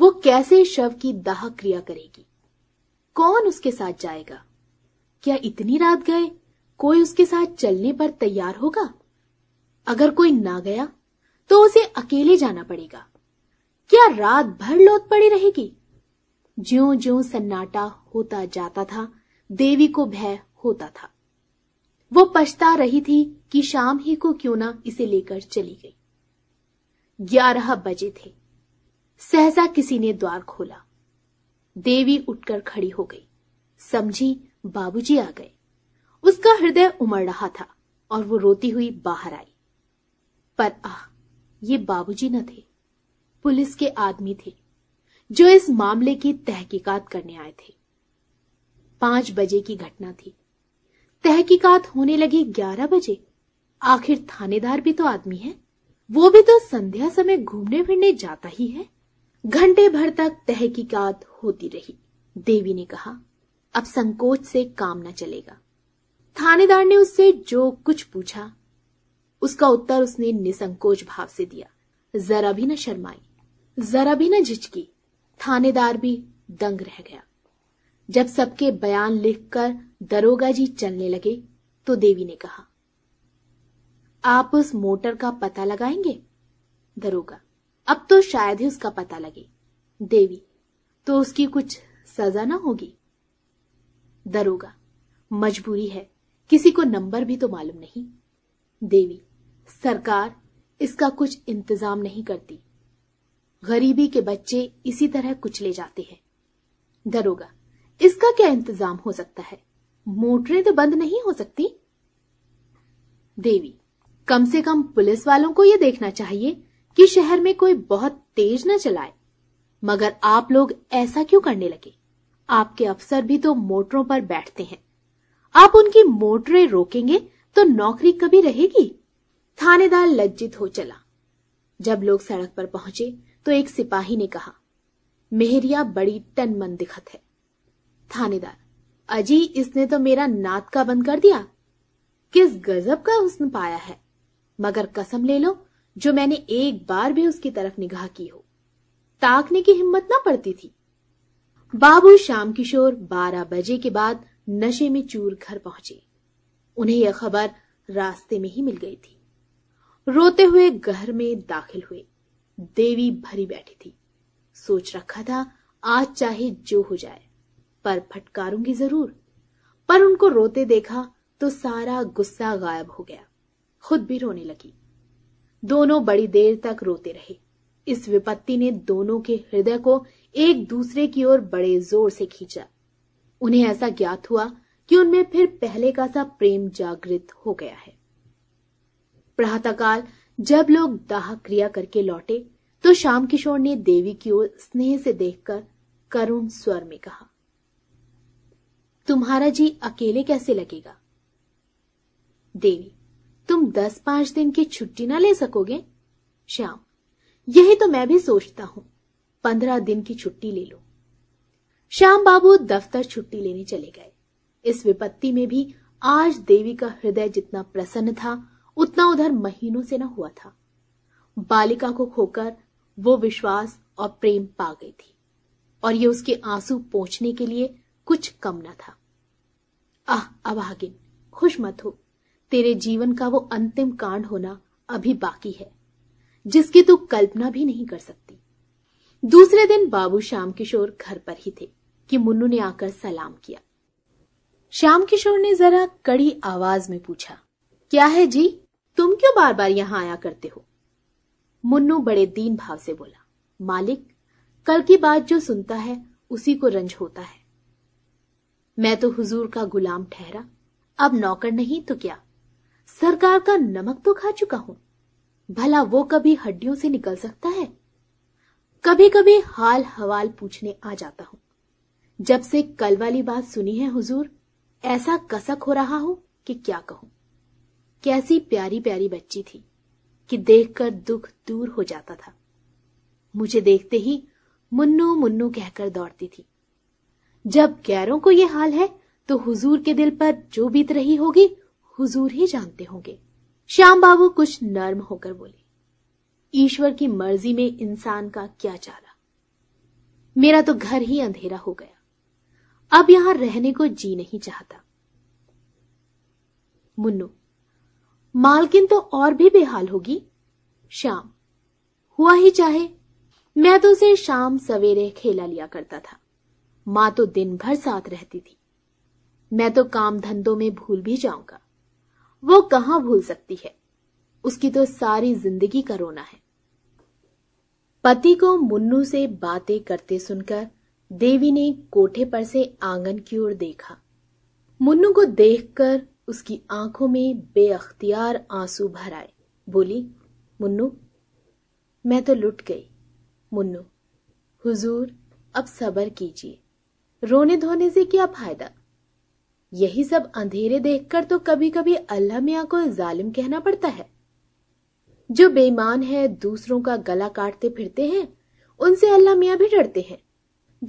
वो कैसे शव की दाह क्रिया करेगी कौन उसके साथ जाएगा क्या इतनी रात गए कोई उसके साथ चलने पर तैयार होगा अगर कोई ना गया तो उसे अकेले जाना पड़ेगा क्या रात भर लोत पड़ी रहेगी ज्यो ज्यो सन्नाटा होता जाता था देवी को भय होता था वो पछता रही थी कि शाम ही को क्यों ना इसे लेकर चली गई ग्यारह बजे थे सहसा किसी ने द्वार खोला देवी उठकर खड़ी हो गई समझी बाबूजी आ गए उसका हृदय उमड़ रहा था और वो रोती हुई बाहर आई पर आह ये बाबूजी न थे पुलिस के आदमी थे जो इस मामले की तहकीकात करने आए थे पांच बजे की घटना थी तहकीकात होने लगी ग्यारह बजे आखिर थानेदार भी तो आदमी है वो भी तो संध्या समय घूमने फिरने जाता ही है घंटे भर तक तहकीकात होती रही देवी ने कहा अब संकोच से काम न चलेगा थानेदार ने उससे जो कुछ पूछा उसका उत्तर उसने निसंकोच भाव से दिया जरा भी न शर्माई जरा भी न झिझकी थानेदार भी दंग रह गया जब सबके बयान लिखकर दरोगा जी चलने लगे तो देवी ने कहा आप उस मोटर का पता लगाएंगे दरोगा अब तो शायद ही उसका पता लगे देवी तो उसकी कुछ सजा ना होगी दरोगा मजबूरी है किसी को नंबर भी तो मालूम नहीं देवी सरकार इसका कुछ इंतजाम नहीं करती गरीबी के बच्चे इसी तरह कुचले जाते हैं दरोगा इसका क्या इंतजाम हो सकता है मोटरें तो बंद नहीं हो सकती देवी कम से कम पुलिस वालों को यह देखना चाहिए कि शहर में कोई बहुत तेज न चलाए मगर आप लोग ऐसा क्यों करने लगे आपके अफसर भी तो मोटरों पर बैठते हैं आप उनकी मोटरें रोकेंगे तो नौकरी कभी रहेगी थानेदार लज्जित हो चला जब लोग सड़क पर पहुंचे तो एक सिपाही ने कहा मेहरिया बड़ी टन मन दिखत है थानेदार अजी इसने तो मेरा नात का बंद कर दिया किस गजब का हुस्न पाया है मगर कसम ले लो जो मैंने एक बार भी उसकी तरफ निगाह की हो ताकने की हिम्मत ना पड़ती थी बाबू श्याम किशोर बारह बजे के बाद नशे में चूर घर पहुंचे उन्हें यह खबर रास्ते में ही मिल गई थी रोते हुए घर में दाखिल हुए देवी भरी बैठी थी सोच रखा था आज चाहे जो हो जाए पर फटकारूंगी जरूर पर उनको रोते देखा तो सारा गुस्सा गायब हो गया खुद भी रोने लगी दोनों बड़ी देर तक रोते रहे इस विपत्ति ने दोनों के हृदय को एक दूसरे की ओर बड़े जोर से खींचा उन्हें ऐसा ज्ञात हुआ कि उनमें फिर पहले का सा प्रेम जागृत हो गया है प्रातःकाल जब लोग दाह क्रिया करके लौटे तो श्याम किशोर ने देवी की ओर स्नेह से देखकर करुण स्वर में कहा तुम्हारा जी अकेले कैसे लगेगा देवी तुम दस पांच दिन की छुट्टी ना ले सकोगे श्याम यही तो मैं भी सोचता हूं पंद्रह दिन की छुट्टी ले लो श्याम बाबू दफ्तर छुट्टी लेने चले गए इस विपत्ति में भी आज देवी का हृदय जितना प्रसन्न था उतना उधर महीनों से न हुआ था बालिका को खोकर वो विश्वास और प्रेम पा गई थी और ये उसके आंसू पहुंचने के लिए कुछ कम न था आह अभागिन खुश मत हो तेरे जीवन का वो अंतिम कांड होना अभी बाकी है जिसकी तू कल्पना भी नहीं कर सकती दूसरे दिन बाबू श्याम किशोर घर पर ही थे कि मुन्नू ने आकर सलाम किया श्याम किशोर ने जरा कड़ी आवाज में पूछा क्या है जी तुम क्यों बार बार यहाँ आया करते हो मुन्नू बड़े दीन भाव से बोला मालिक कल की बात जो सुनता है उसी को रंज होता है मैं तो हुजूर का गुलाम ठहरा अब नौकर नहीं तो क्या सरकार का नमक तो खा चुका हूं भला वो कभी हड्डियों से निकल सकता है कभी कभी हाल हवाल पूछने आ जाता हूँ जब से कल वाली बात सुनी है हुजूर ऐसा कसक हो रहा हो कि क्या कहूं कैसी प्यारी प्यारी बच्ची थी कि देखकर दुख दूर हो जाता था मुझे देखते ही मुन्नू मुन्नू कहकर दौड़ती थी जब गैरों को यह हाल है तो हुजूर के दिल पर जो बीत रही होगी हुजूर ही जानते होंगे श्याम बाबू कुछ नर्म होकर बोले ईश्वर की मर्जी में इंसान का क्या चाला मेरा तो घर ही अंधेरा हो गया अब यहां रहने को जी नहीं चाहता मुन्नू मालकिन तो और भी बेहाल होगी शाम हुआ ही चाहे मैं तो उसे शाम सवेरे खेला लिया करता था मां तो दिन भर साथ रहती थी मैं तो काम धंधों में भूल भी जाऊंगा वो कहां भूल सकती है उसकी तो सारी जिंदगी का रोना है पति को मुन्नू से बातें करते सुनकर देवी ने कोठे पर से आंगन की ओर देखा मुन्नू को देखकर उसकी आंखों में बेअख्तियार आंसू भर आए बोली मुन्नू मैं तो लुट गई मुन्नू हुजूर अब सबर कीजिए रोने धोने से क्या फायदा यही सब अंधेरे देखकर तो कभी कभी अल्लाह मियाँ को जालिम कहना पड़ता है जो बेईमान है दूसरों का गला काटते फिरते हैं उनसे अल्लाह मियाँ भी डरते हैं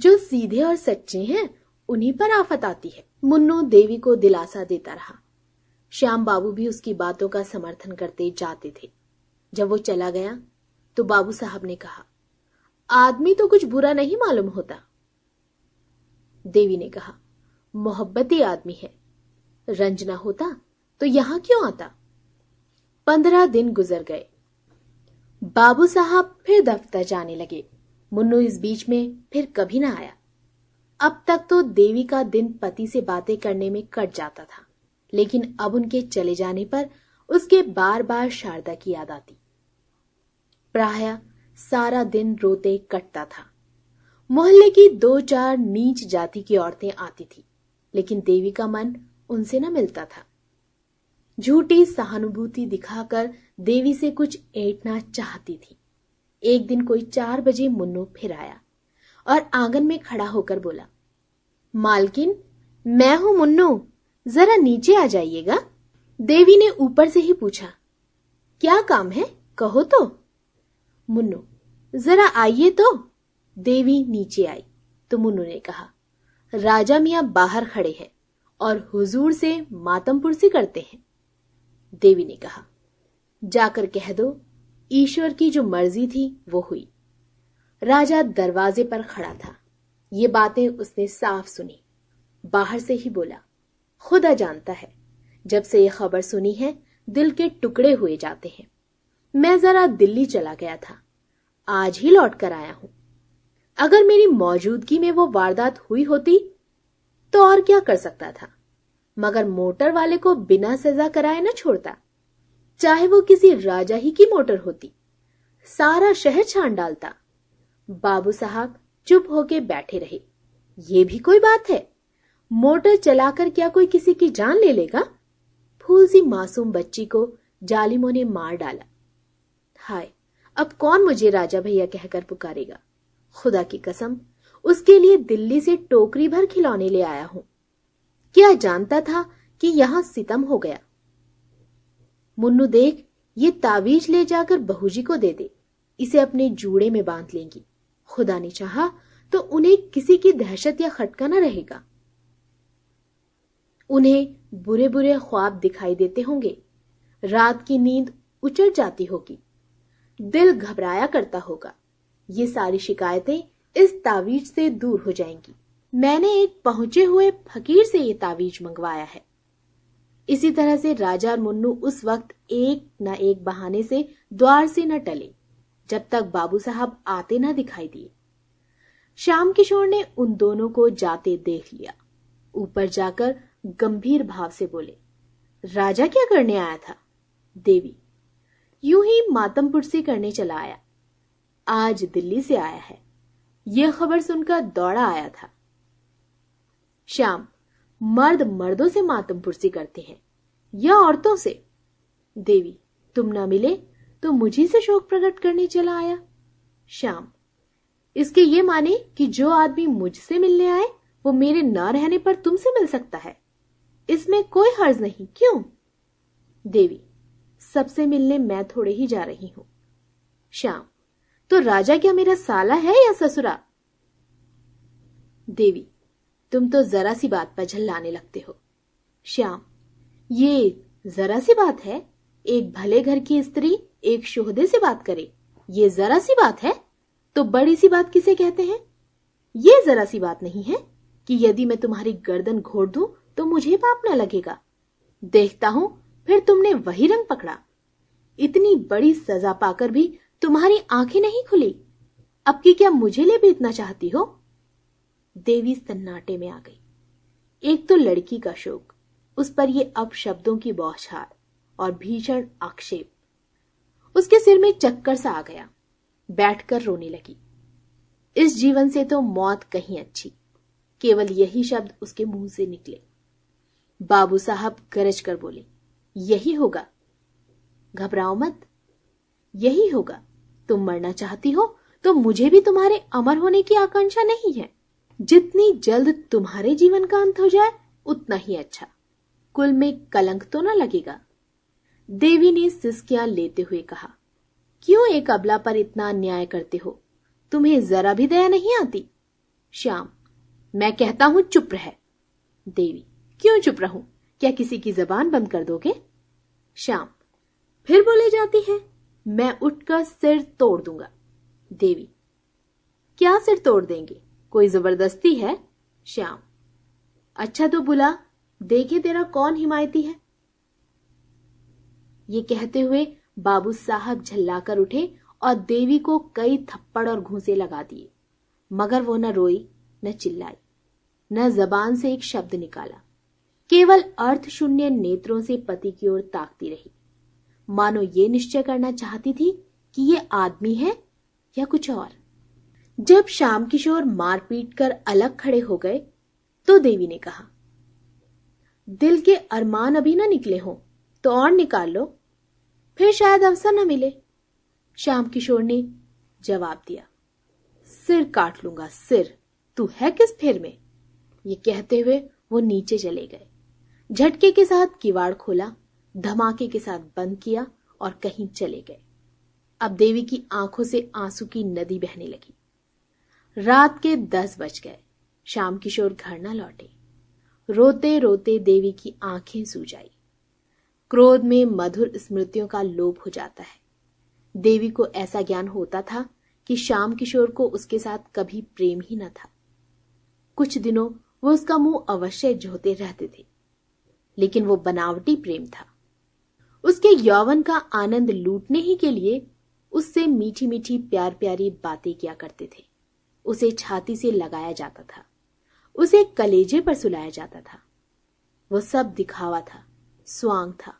जो सीधे और सच्चे हैं उन्हीं पर आफत आती है मुन्नो देवी को दिलासा देता रहा श्याम बाबू भी उसकी बातों का समर्थन करते जाते थे जब वो चला गया तो बाबू साहब ने कहा आदमी तो कुछ बुरा नहीं मालूम होता देवी ने कहा मोहब्बती आदमी है रंजना होता तो यहां क्यों आता पंद्रह दिन गुजर गए बाबू साहब फिर दफ्तर जाने लगे मुन्नू इस बीच में फिर कभी ना आया अब तक तो देवी का दिन पति से बातें करने में कट जाता था लेकिन अब उनके चले जाने पर उसके बार बार शारदा की याद आती प्राय सारा दिन रोते कटता था मोहल्ले की दो चार नीच जाति की औरतें आती थी लेकिन देवी का मन उनसे न मिलता था झूठी सहानुभूति दिखाकर देवी से कुछ ऐटना चाहती थी एक दिन कोई चार बजे मुन्नू फिर आया और आंगन में खड़ा होकर बोला मालकिन मैं हूं मुन्नू जरा नीचे आ जाइएगा देवी ने ऊपर से ही पूछा क्या काम है कहो तो मुन्नू जरा आइए तो देवी नीचे आई तो मुन्नू ने कहा राजा मियाँ बाहर खड़े हैं और हुजूर से मातम से करते हैं देवी ने कहा जाकर कह दो ईश्वर की जो मर्जी थी वो हुई राजा दरवाजे पर खड़ा था ये बातें उसने साफ सुनी बाहर से ही बोला खुदा जानता है जब से यह खबर सुनी है दिल के टुकड़े हुए जाते हैं मैं जरा दिल्ली चला गया था आज ही लौट कर आया हूं अगर मेरी मौजूदगी में वो वारदात हुई होती तो और क्या कर सकता था मगर मोटर वाले को बिना सजा कराए न छोड़ता चाहे वो किसी राजा ही की मोटर होती सारा शहर छान डालता बाबू साहब चुप होके बैठे रहे ये भी कोई बात है मोटर चलाकर क्या कोई किसी की जान ले लेगा फूल सी मासूम बच्ची को जालिमों ने मार डाला हाय अब कौन मुझे राजा भैया कहकर पुकारेगा खुदा की कसम उसके लिए दिल्ली से टोकरी भर खिलौने ले आया हूँ क्या जानता था कि यहां सितम हो गया मुन्नू देख ये तावीज ले जाकर बहुजी को दे दे इसे अपने जूड़े में बांध लेंगी खुदा ने चाहा तो उन्हें किसी की दहशत या खटका न रहेगा उन्हें बुरे बुरे ख्वाब दिखाई देते होंगे रात की नींद उचड़ जाती होगी दिल घबराया करता होगा ये सारी शिकायतें इस तावीज से दूर हो जाएंगी मैंने एक पहुंचे हुए फकीर से ये तावीज मंगवाया है इसी तरह से राजा और मुन्नू उस वक्त एक न एक बहाने से द्वार से न टले जब तक बाबू साहब आते न दिखाई दिए श्याम किशोर ने उन दोनों को जाते देख लिया ऊपर जाकर गंभीर भाव से बोले राजा क्या करने आया था देवी यूं ही मातमपुर से करने चला आया आज दिल्ली से आया है यह खबर सुनकर दौड़ा आया था श्याम मर्द मर्दों से मातम पुरसी करते हैं या औरतों से देवी तुम न मिले तो मुझे से शोक प्रकट करने चला आया श्याम इसके ये माने कि जो आदमी मुझसे मिलने आए वो मेरे न रहने पर तुमसे मिल सकता है इसमें कोई हर्ज नहीं क्यों देवी सबसे मिलने मैं थोड़े ही जा रही हूं श्याम तो राजा क्या मेरा साला है या ससुरा देवी तुम तो जरा सी बात पर झल्लाने लगते हो श्याम ये जरा सी बात है एक भले घर की स्त्री एक शोहदे से बात करे ये जरा सी बात है तो बड़ी सी बात किसे कहते हैं ये जरा सी बात नहीं है कि यदि मैं तुम्हारी गर्दन घोड़ दू तो मुझे पाप ना लगेगा देखता हूं फिर तुमने वही रंग पकड़ा इतनी बड़ी सजा पाकर भी तुम्हारी आंखें नहीं खुली अब की क्या मुझे ले बीतना चाहती हो देवी सन्नाटे में आ गई एक तो लड़की का शोक उस पर ये अब शब्दों की बौछार और भीषण आक्षेप उसके सिर में चक्कर सा आ गया बैठकर रोने लगी इस जीवन से तो मौत कहीं अच्छी केवल यही शब्द उसके मुंह से निकले बाबू साहब गरज कर बोले यही होगा घबराओ मत यही होगा तुम मरना चाहती हो तो मुझे भी तुम्हारे अमर होने की आकांक्षा नहीं है जितनी जल्द तुम्हारे जीवन का अंत हो जाए उतना ही अच्छा कुल में कलंक तो ना लगेगा देवी ने सिस्किया लेते हुए कहा क्यों एक अबला पर इतना अन्याय करते हो तुम्हें जरा भी दया नहीं आती श्याम मैं कहता हूं चुप रह देवी क्यों चुप रहूं क्या किसी की जबान बंद कर दोगे श्याम फिर बोले जाती है मैं उठकर सिर तोड़ दूंगा देवी क्या सिर तोड़ देंगे कोई जबरदस्ती है श्याम अच्छा तो बुला देखे तेरा कौन हिमायती है ये कहते हुए बाबू साहब झल्लाकर उठे और देवी को कई थप्पड़ और घूसे लगा दिए मगर वो न रोई न चिल्लाई न जबान से एक शब्द निकाला केवल अर्थ शून्य नेत्रों से पति की ओर ताकती रही मानो ये निश्चय करना चाहती थी कि ये आदमी है या कुछ और जब श्याम किशोर मारपीट कर अलग खड़े हो गए तो देवी ने कहा दिल के अरमान अभी ना निकले हो तो और निकाल लो फिर शायद अवसर न मिले श्याम किशोर ने जवाब दिया सिर काट लूंगा सिर तू है किस फेर में ये कहते हुए वो नीचे चले गए झटके के साथ किवाड़ खोला धमाके के साथ बंद किया और कहीं चले गए अब देवी की आंखों से आंसू की नदी बहने लगी रात के दस बज गए शाम किशोर घर न लौटे रोते रोते देवी की आंखें सूज आई क्रोध में मधुर स्मृतियों का लोभ हो जाता है देवी को ऐसा ज्ञान होता था कि श्याम किशोर को उसके साथ कभी प्रेम ही न था कुछ दिनों वो उसका मुंह अवश्य जोते रहते थे लेकिन वो बनावटी प्रेम था उसके यौवन का आनंद लूटने ही के लिए उससे मीठी मीठी प्यार प्यारी बातें किया करते थे उसे छाती से लगाया जाता था उसे कलेजे पर सुलाया जाता था वह सब दिखावा था स्वांग था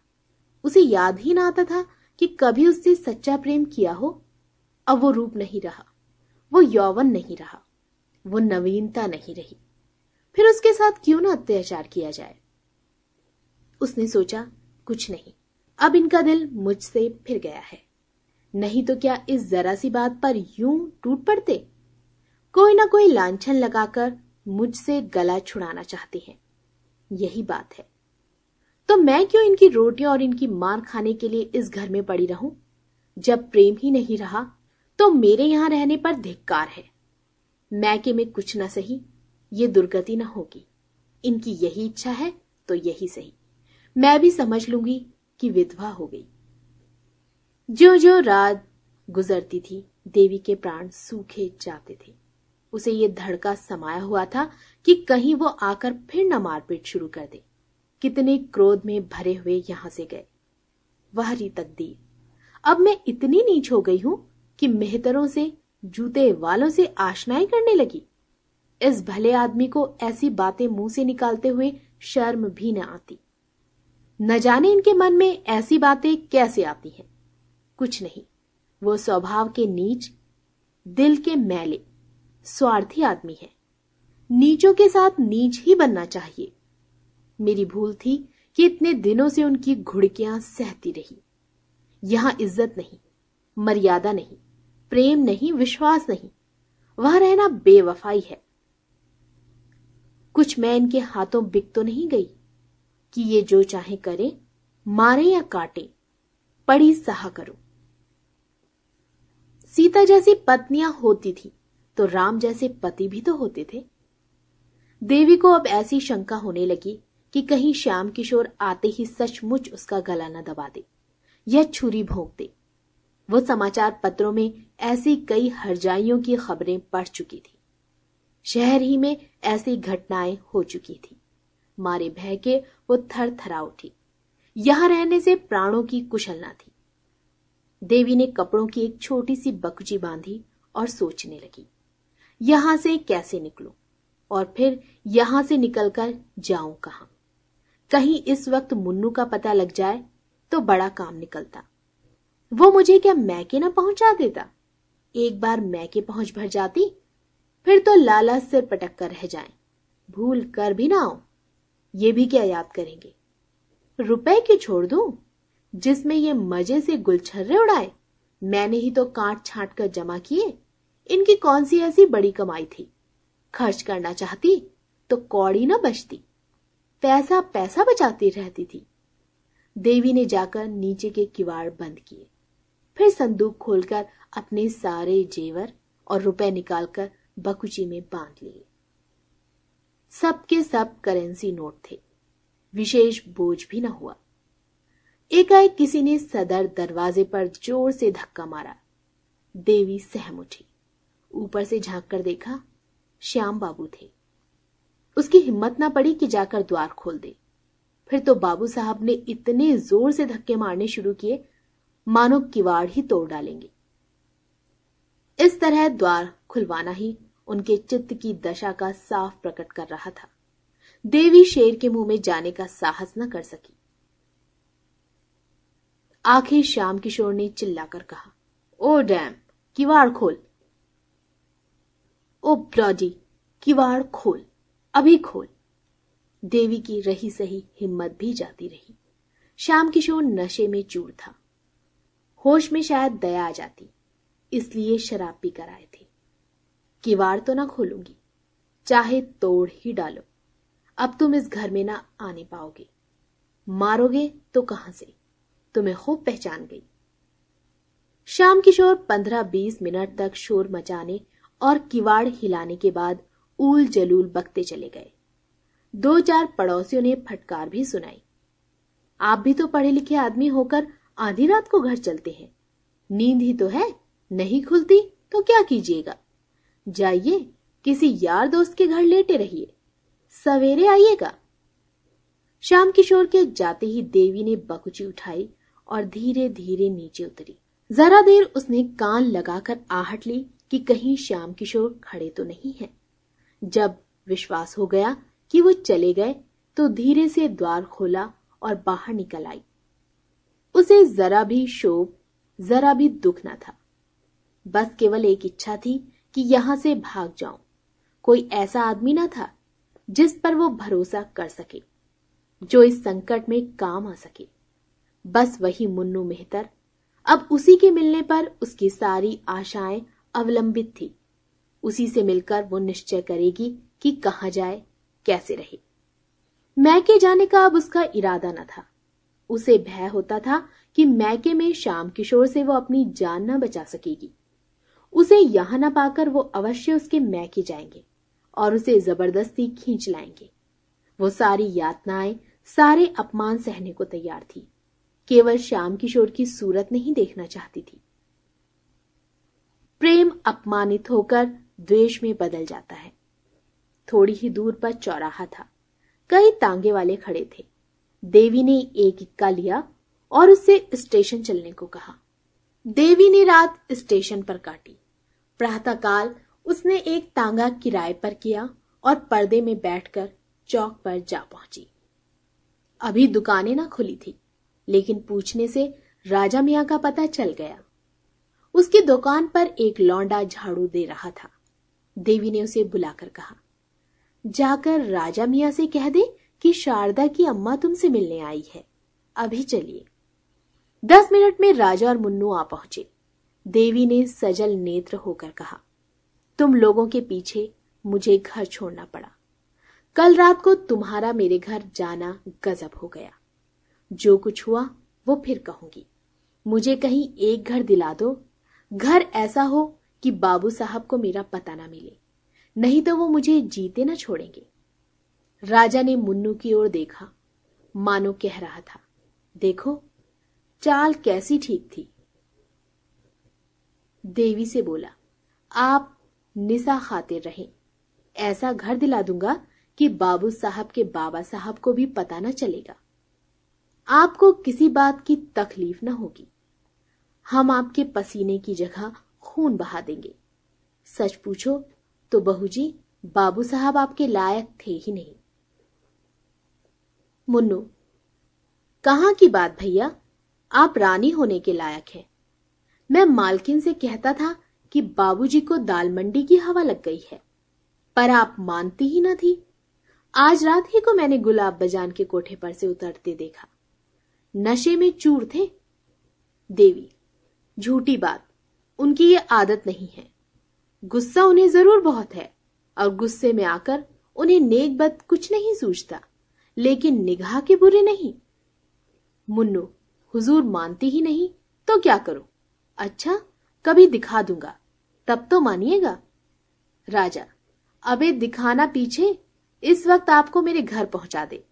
उसे याद ही ना आता था कि कभी उससे सच्चा प्रेम किया हो अब वो रूप नहीं रहा वो यौवन नहीं रहा वो नवीनता नहीं रही फिर उसके साथ क्यों ना अत्याचार किया जाए उसने सोचा कुछ नहीं अब इनका दिल मुझसे फिर गया है नहीं तो क्या इस जरा सी बात पर यूं टूट पड़ते कोई ना कोई लांछन लगाकर मुझसे गला छुड़ाना चाहते हैं यही बात है तो मैं क्यों इनकी रोटियां और इनकी मार खाने के लिए इस घर में पड़ी रहूं जब प्रेम ही नहीं रहा तो मेरे यहां रहने पर धिक्कार है मैं के में कुछ ना सही ये दुर्गति ना होगी इनकी यही इच्छा है तो यही सही मैं भी समझ लूंगी कि विधवा हो गई जो जो रात गुजरती थी देवी के प्राण सूखे जाते थे उसे ये धड़का समाया हुआ था कि कहीं वो आकर फिर न मारपीट शुरू कर दे कितने क्रोध में भरे हुए यहां से गए वह री तकदीर अब मैं इतनी नीच हो गई हूं कि मेहतरों से जूते वालों से आशनाई करने लगी इस भले आदमी को ऐसी बातें मुंह से निकालते हुए शर्म भी न आती न जाने इनके मन में ऐसी बातें कैसे आती हैं कुछ नहीं वो स्वभाव के नीच दिल के मैले स्वार्थी आदमी है नीचों के साथ नीच ही बनना चाहिए मेरी भूल थी कि इतने दिनों से उनकी घुड़कियां सहती रही यहां इज्जत नहीं मर्यादा नहीं प्रेम नहीं विश्वास नहीं वह रहना बेवफाई है कुछ मैं इनके हाथों बिक तो नहीं गई कि ये जो चाहे करें मारे या काटे पड़ी सहा करो सीता जैसी पत्नियां होती थी तो राम जैसे पति भी तो होते थे देवी को अब ऐसी शंका होने लगी कि कहीं श्याम किशोर आते ही सचमुच उसका गला न दबा दे या छुरी भोंक दे वो समाचार पत्रों में ऐसी कई हरजाइयों की खबरें पढ़ चुकी थी शहर ही में ऐसी घटनाएं हो चुकी थी मारे भय के वो थर थरा उठी यहां रहने से प्राणों की कुशलना थी देवी ने कपड़ों की एक छोटी सी बकुची बांधी और सोचने लगी यहां से कैसे निकलूं और फिर यहां से निकलकर जाऊं कहा कहीं इस वक्त मुन्नू का पता लग जाए तो बड़ा काम निकलता वो मुझे क्या मैके ना पहुंचा देता एक बार मैके पहुंच भर जाती फिर तो लाला सिर पटक कर रह जाए भूल कर भी ना आओ ये भी क्या याद करेंगे रुपए क्यों छोड़ दू जिसमें ये मजे से गुलछर्रे उड़ाए मैंने ही तो काट छाट कर जमा किए इनकी कौन सी ऐसी बड़ी कमाई थी खर्च करना चाहती तो कौड़ी ना बचती पैसा पैसा बचाती रहती थी देवी ने जाकर नीचे के किवाड़ बंद किए फिर संदूक खोलकर अपने सारे जेवर और रुपए निकालकर बकुची में बांध लिए सबके सब करेंसी नोट थे विशेष बोझ भी न हुआ एकाएक किसी ने सदर दरवाजे पर जोर से धक्का मारा देवी सहम उठी ऊपर से झांक कर देखा श्याम बाबू थे उसकी हिम्मत ना पड़ी कि जाकर द्वार खोल दे फिर तो बाबू साहब ने इतने जोर से धक्के मारने शुरू किए मानो किवाड़ ही तोड़ डालेंगे इस तरह द्वार खुलवाना ही उनके चित्त की दशा का साफ प्रकट कर रहा था देवी शेर के मुंह में जाने का साहस न कर सकी आखिर श्याम किशोर ने चिल्लाकर कहा ओ डैम किवाड़ खोल ओ ब्रॉडी किवाड़ खोल अभी खोल देवी की रही सही हिम्मत भी जाती रही श्याम किशोर नशे में चूर था होश में शायद दया आ जाती इसलिए शराब पी कर आए थे किवाड़ तो ना खोलूंगी चाहे तोड़ ही डालो अब तुम इस घर में ना आने पाओगे मारोगे तो कहां से तुम्हें खूब पहचान गई श्याम किशोर पंद्रह बीस मिनट तक शोर मचाने और किवाड़ हिलाने के बाद उल जलूल बकते चले गए दो चार पड़ोसियों ने फटकार भी सुनाई आप भी तो पढ़े लिखे आदमी होकर आधी रात को घर चलते हैं नींद ही तो है नहीं खुलती तो क्या कीजिएगा जाइए किसी यार दोस्त के घर लेटे रहिए सवेरे आइएगा श्याम किशोर के जाते ही देवी ने बकुची उठाई और धीरे धीरे नीचे उतरी जरा देर उसने कान लगाकर आहट ली कि कहीं श्याम किशोर खड़े तो नहीं है जब विश्वास हो गया कि वो चले गए तो धीरे से द्वार खोला और बाहर निकल आई उसे जरा भी शोभ जरा भी दुख ना था बस केवल एक इच्छा थी कि यहां से भाग जाऊं कोई ऐसा आदमी ना था जिस पर वो भरोसा कर सके जो इस संकट में काम आ सके बस वही मुन्नू मेहतर अब उसी के मिलने पर उसकी सारी आशाएं अवलंबित थी उसी से मिलकर वो निश्चय करेगी कि कहा जाए कैसे रहे मैके जाने का अब उसका इरादा न था उसे भय होता था कि मैके में श्याम किशोर से वो अपनी जान न बचा सकेगी उसे यहां न पाकर वो अवश्य उसके मैके जाएंगे और उसे जबरदस्ती खींच लाएंगे वो सारी यातनाएं सारे अपमान सहने को तैयार थी केवल श्याम किशोर की सूरत नहीं देखना चाहती थी प्रेम अपमानित होकर द्वेष में बदल जाता है थोड़ी ही दूर पर चौराहा था कई तांगे वाले खड़े थे देवी ने एक इक्का लिया और उससे स्टेशन चलने को कहा देवी ने रात स्टेशन पर काटी प्रातःकाल उसने एक तांगा किराए पर किया और पर्दे में बैठकर चौक पर जा पहुंची अभी दुकानें ना खुली थी लेकिन पूछने से राजा मियाँ का पता चल गया उसकी दुकान पर एक लौंडा झाड़ू दे रहा था देवी ने उसे बुलाकर कहा जाकर राजा मिया से कह दे कि शारदा की अम्मा तुमसे मिलने आई है अभी चलिए दस मिनट में राजा और मुन्नू आ पहुंचे देवी ने सजल नेत्र होकर कहा तुम लोगों के पीछे मुझे घर छोड़ना पड़ा कल रात को तुम्हारा मेरे घर जाना गजब हो गया जो कुछ हुआ वो फिर कहूंगी मुझे कहीं एक घर दिला दो घर ऐसा हो कि बाबू साहब को मेरा पता ना मिले नहीं तो वो मुझे जीते ना छोड़ेंगे राजा ने मुन्नू की ओर देखा मानो कह रहा था देखो चाल कैसी ठीक थी देवी से बोला आप निशा खातिर रहें ऐसा घर दिला दूंगा कि बाबू साहब के बाबा साहब को भी पता ना चलेगा आपको किसी बात की तकलीफ ना होगी हम आपके पसीने की जगह खून बहा देंगे सच पूछो तो बहू जी बाबू साहब आपके लायक थे ही नहीं मुन्नू कहाँ की बात भैया आप रानी होने के लायक हैं मैं मालकिन से कहता था कि बाबूजी को दाल मंडी की हवा लग गई है पर आप मानती ही न थी आज रात ही को मैंने गुलाब बजान के कोठे पर से उतरते देखा नशे में चूर थे देवी झूठी बात उनकी ये आदत नहीं है गुस्सा उन्हें जरूर बहुत है और गुस्से में आकर उन्हें नेक बद कुछ नहीं सूझता लेकिन निगाह के बुरे नहीं मुन्नू हुजूर मानती ही नहीं तो क्या करो अच्छा कभी दिखा दूंगा तब तो मानिएगा राजा अबे दिखाना पीछे इस वक्त आपको मेरे घर पहुंचा दे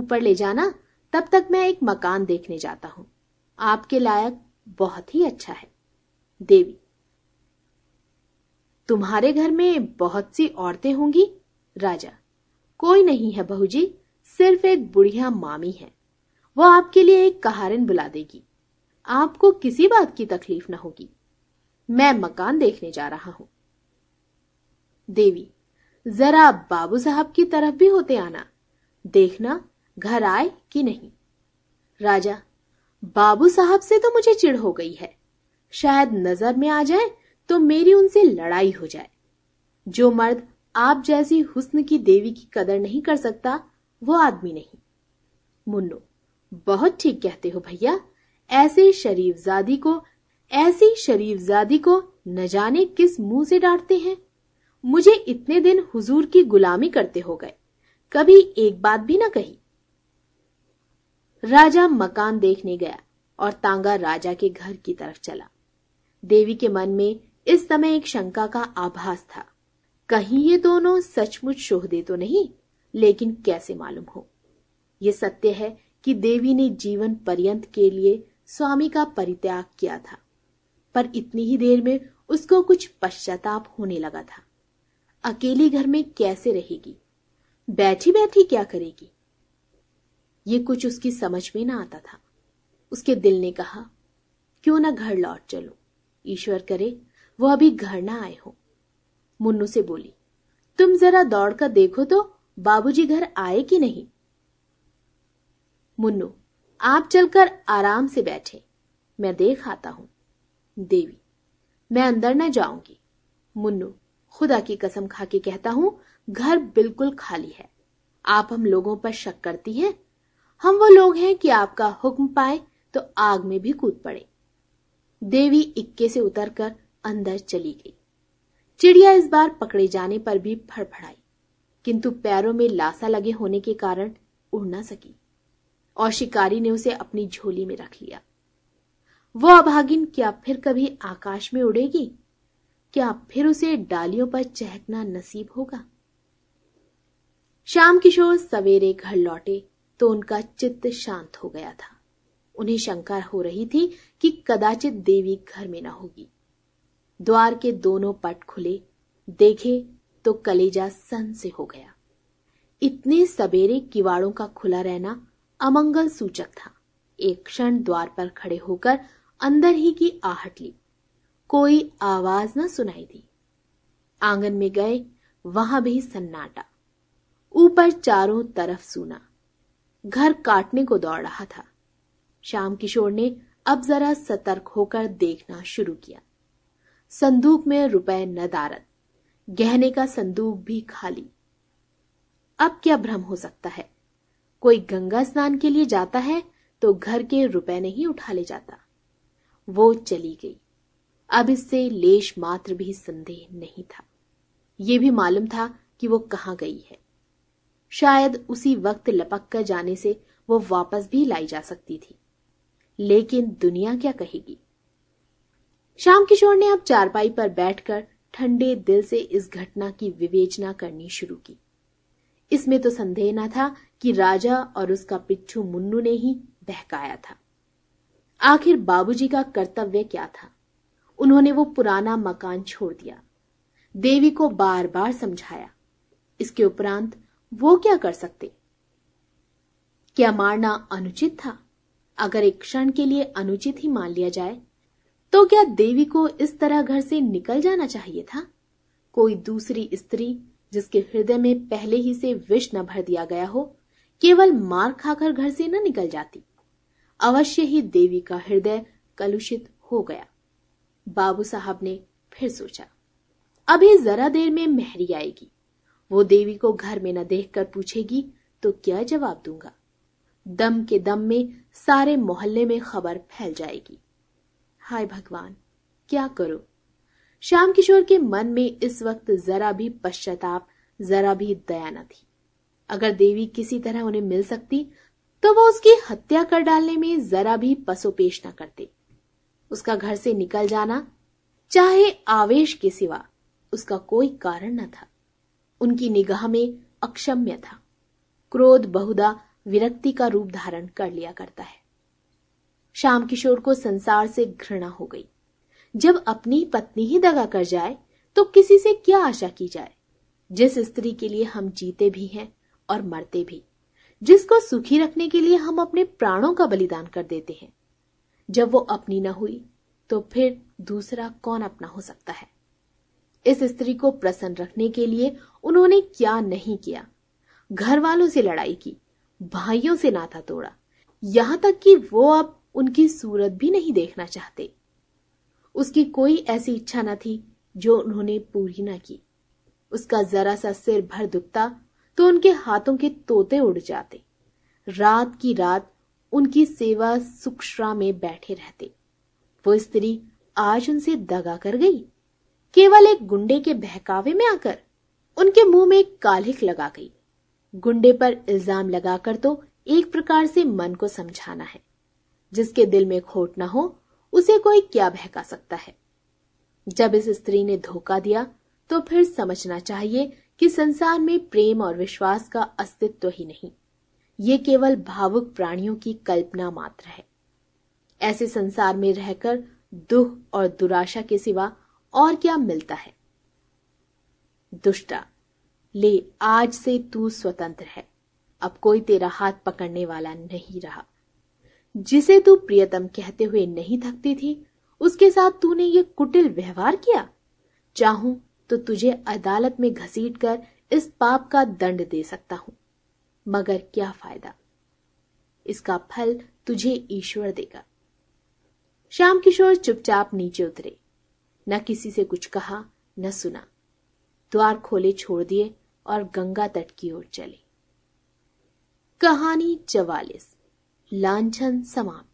ऊपर ले जाना तब तक मैं एक मकान देखने जाता हूँ आपके लायक बहुत ही अच्छा है देवी तुम्हारे घर में बहुत सी औरतें होंगी राजा कोई नहीं है बहू जी सिर्फ एक बुढ़िया मामी है वो आपके लिए एक कहारिन बुला देगी आपको किसी बात की तकलीफ ना होगी मैं मकान देखने जा रहा हूं देवी जरा बाबू साहब की तरफ भी होते आना देखना घर आए कि नहीं राजा बाबू साहब से तो मुझे चिढ़ हो गई है शायद नजर में आ जाए तो मेरी उनसे लड़ाई हो जाए जो मर्द आप जैसी हुस्न की देवी की कदर नहीं कर सकता वो आदमी नहीं मुन्नो बहुत ठीक कहते हो भैया ऐसे शरीफजादी को ऐसी शरीफजादी को न जाने किस मुंह से डांटते हैं मुझे इतने दिन हुजूर की गुलामी करते हो गए कभी एक बात भी ना कही राजा मकान देखने गया और तांगा राजा के घर की तरफ चला देवी के मन में इस समय एक शंका का आभास था कहीं ये दोनों सचमुच शोहदे तो नहीं लेकिन कैसे मालूम हो ये सत्य है कि देवी ने जीवन पर्यंत के लिए स्वामी का परित्याग किया था पर इतनी ही देर में उसको कुछ पश्चाताप होने लगा था अकेले घर में कैसे रहेगी बैठी बैठी क्या करेगी ये कुछ उसकी समझ में ना आता था उसके दिल ने कहा क्यों ना घर लौट चलो ईश्वर करे वो अभी घर ना आए हो मुन्नू से बोली तुम जरा दौड़ कर देखो तो बाबूजी घर आए कि नहीं मुन्नू आप चलकर आराम से बैठे मैं देख आता हूं देवी मैं अंदर न जाऊंगी मुन्नू खुदा की कसम खा के कहता हूं घर बिल्कुल खाली है आप हम लोगों पर शक करती हैं हम वो लोग हैं कि आपका हुक्म पाए तो आग में भी कूद पड़े देवी इक्के से उतरकर अंदर चली गई चिड़िया इस बार पकड़े जाने पर भी फड़फड़ाई किंतु पैरों में लासा लगे होने के कारण उड़ ना सकी और शिकारी ने उसे अपनी झोली में रख लिया वो अभागिन क्या फिर कभी आकाश में उड़ेगी क्या फिर उसे डालियों पर चहकना नसीब होगा श्याम किशोर सवेरे घर लौटे तो उनका चित्त शांत हो गया था उन्हें शंका हो रही थी कि कदाचित देवी घर में ना होगी द्वार के दोनों पट खुले देखे तो कलेजा सन से हो गया इतने सवेरे किवाड़ों का खुला रहना अमंगल सूचक था एक क्षण द्वार पर खड़े होकर अंदर ही की आहट ली कोई आवाज ना सुनाई दी आंगन में गए वहां भी सन्नाटा ऊपर चारों तरफ सुना घर काटने को दौड़ रहा था श्याम किशोर ने अब जरा सतर्क होकर देखना शुरू किया संदूक में रुपए नदारत गहने का संदूक भी खाली अब क्या भ्रम हो सकता है कोई गंगा स्नान के लिए जाता है तो घर के रुपए नहीं उठा ले जाता वो चली गई अब इससे लेश मात्र भी संदेह नहीं था यह भी मालूम था कि वो कहां गई है शायद उसी वक्त लपक कर जाने से वो वापस भी लाई जा सकती थी लेकिन दुनिया क्या कहेगी श्याम किशोर ने अब चारपाई पर बैठकर ठंडे दिल से इस घटना की विवेचना करनी शुरू की इसमें तो संदेह न था कि राजा और उसका पिट्ठू मुन्नू ने ही बहकाया था आखिर बाबूजी का कर्तव्य क्या था उन्होंने वो पुराना मकान छोड़ दिया देवी को बार बार समझाया इसके उपरांत वो क्या कर सकते क्या मारना अनुचित था अगर एक क्षण के लिए अनुचित ही मान लिया जाए तो क्या देवी को इस तरह घर से निकल जाना चाहिए था कोई दूसरी स्त्री जिसके हृदय में पहले ही से विष न भर दिया गया हो केवल मार खाकर घर से न निकल जाती अवश्य ही देवी का हृदय कलुषित हो गया बाबू साहब ने फिर सोचा अभी जरा देर में मेहरी आएगी वो देवी को घर में न देखकर पूछेगी तो क्या जवाब दूंगा दम के दम में सारे मोहल्ले में खबर फैल जाएगी हाय भगवान क्या करो श्याम किशोर के मन में इस वक्त जरा भी पश्चाताप जरा भी दया न थी अगर देवी किसी तरह उन्हें मिल सकती तो वो उसकी हत्या कर डालने में जरा भी पसोपेश न करते उसका घर से निकल जाना चाहे आवेश के सिवा उसका कोई कारण न था उनकी निगाह में अक्षम्य था क्रोध बहुधा विरक्ति का रूप धारण कर लिया करता है श्याम किशोर को संसार से घृणा हो गई जब अपनी पत्नी ही दगा कर जाए तो किसी से क्या आशा की जाए जिस स्त्री के लिए हम जीते भी हैं और मरते भी जिसको सुखी रखने के लिए हम अपने प्राणों का बलिदान कर देते हैं जब वो अपनी न हुई तो फिर दूसरा कौन अपना हो सकता है इस स्त्री को प्रसन्न रखने के लिए उन्होंने क्या नहीं किया घर वालों से लड़ाई की भाइयों से नाता तोड़ा यहां तक कि वो अब उनकी सूरत भी नहीं देखना चाहते उसकी कोई ऐसी इच्छा न थी जो उन्होंने पूरी ना की उसका जरा सा सिर भर दुखता तो उनके हाथों के तोते उड़ जाते रात की रात उनकी सेवा सुक्षरा में बैठे रहते वो स्त्री आज उनसे दगा कर गई केवल एक गुंडे के बहकावे में आकर उनके मुंह में एक कालिख लगा गई गुंडे पर इल्जाम लगाकर तो एक प्रकार से मन को समझाना है जिसके दिल में खोट ना हो उसे कोई क्या बहका सकता है जब इस स्त्री ने धोखा दिया तो फिर समझना चाहिए कि संसार में प्रेम और विश्वास का अस्तित्व ही नहीं ये केवल भावुक प्राणियों की कल्पना मात्र है ऐसे संसार में रहकर दुख और दुराशा के सिवा और क्या मिलता है दुष्टा ले आज से तू स्वतंत्र है अब कोई तेरा हाथ पकड़ने वाला नहीं रहा जिसे तू प्रियतम कहते हुए नहीं थकती थी उसके साथ तूने ये कुटिल व्यवहार किया चाहूं तो तुझे अदालत में घसीट कर इस पाप का दंड दे सकता हूं मगर क्या फायदा इसका फल तुझे ईश्वर देगा श्याम किशोर चुपचाप नीचे उतरे न किसी से कुछ कहा न सुना द्वार खोले छोड़ दिए और गंगा तट की ओर चले कहानी चवालीस लांछन समाप्त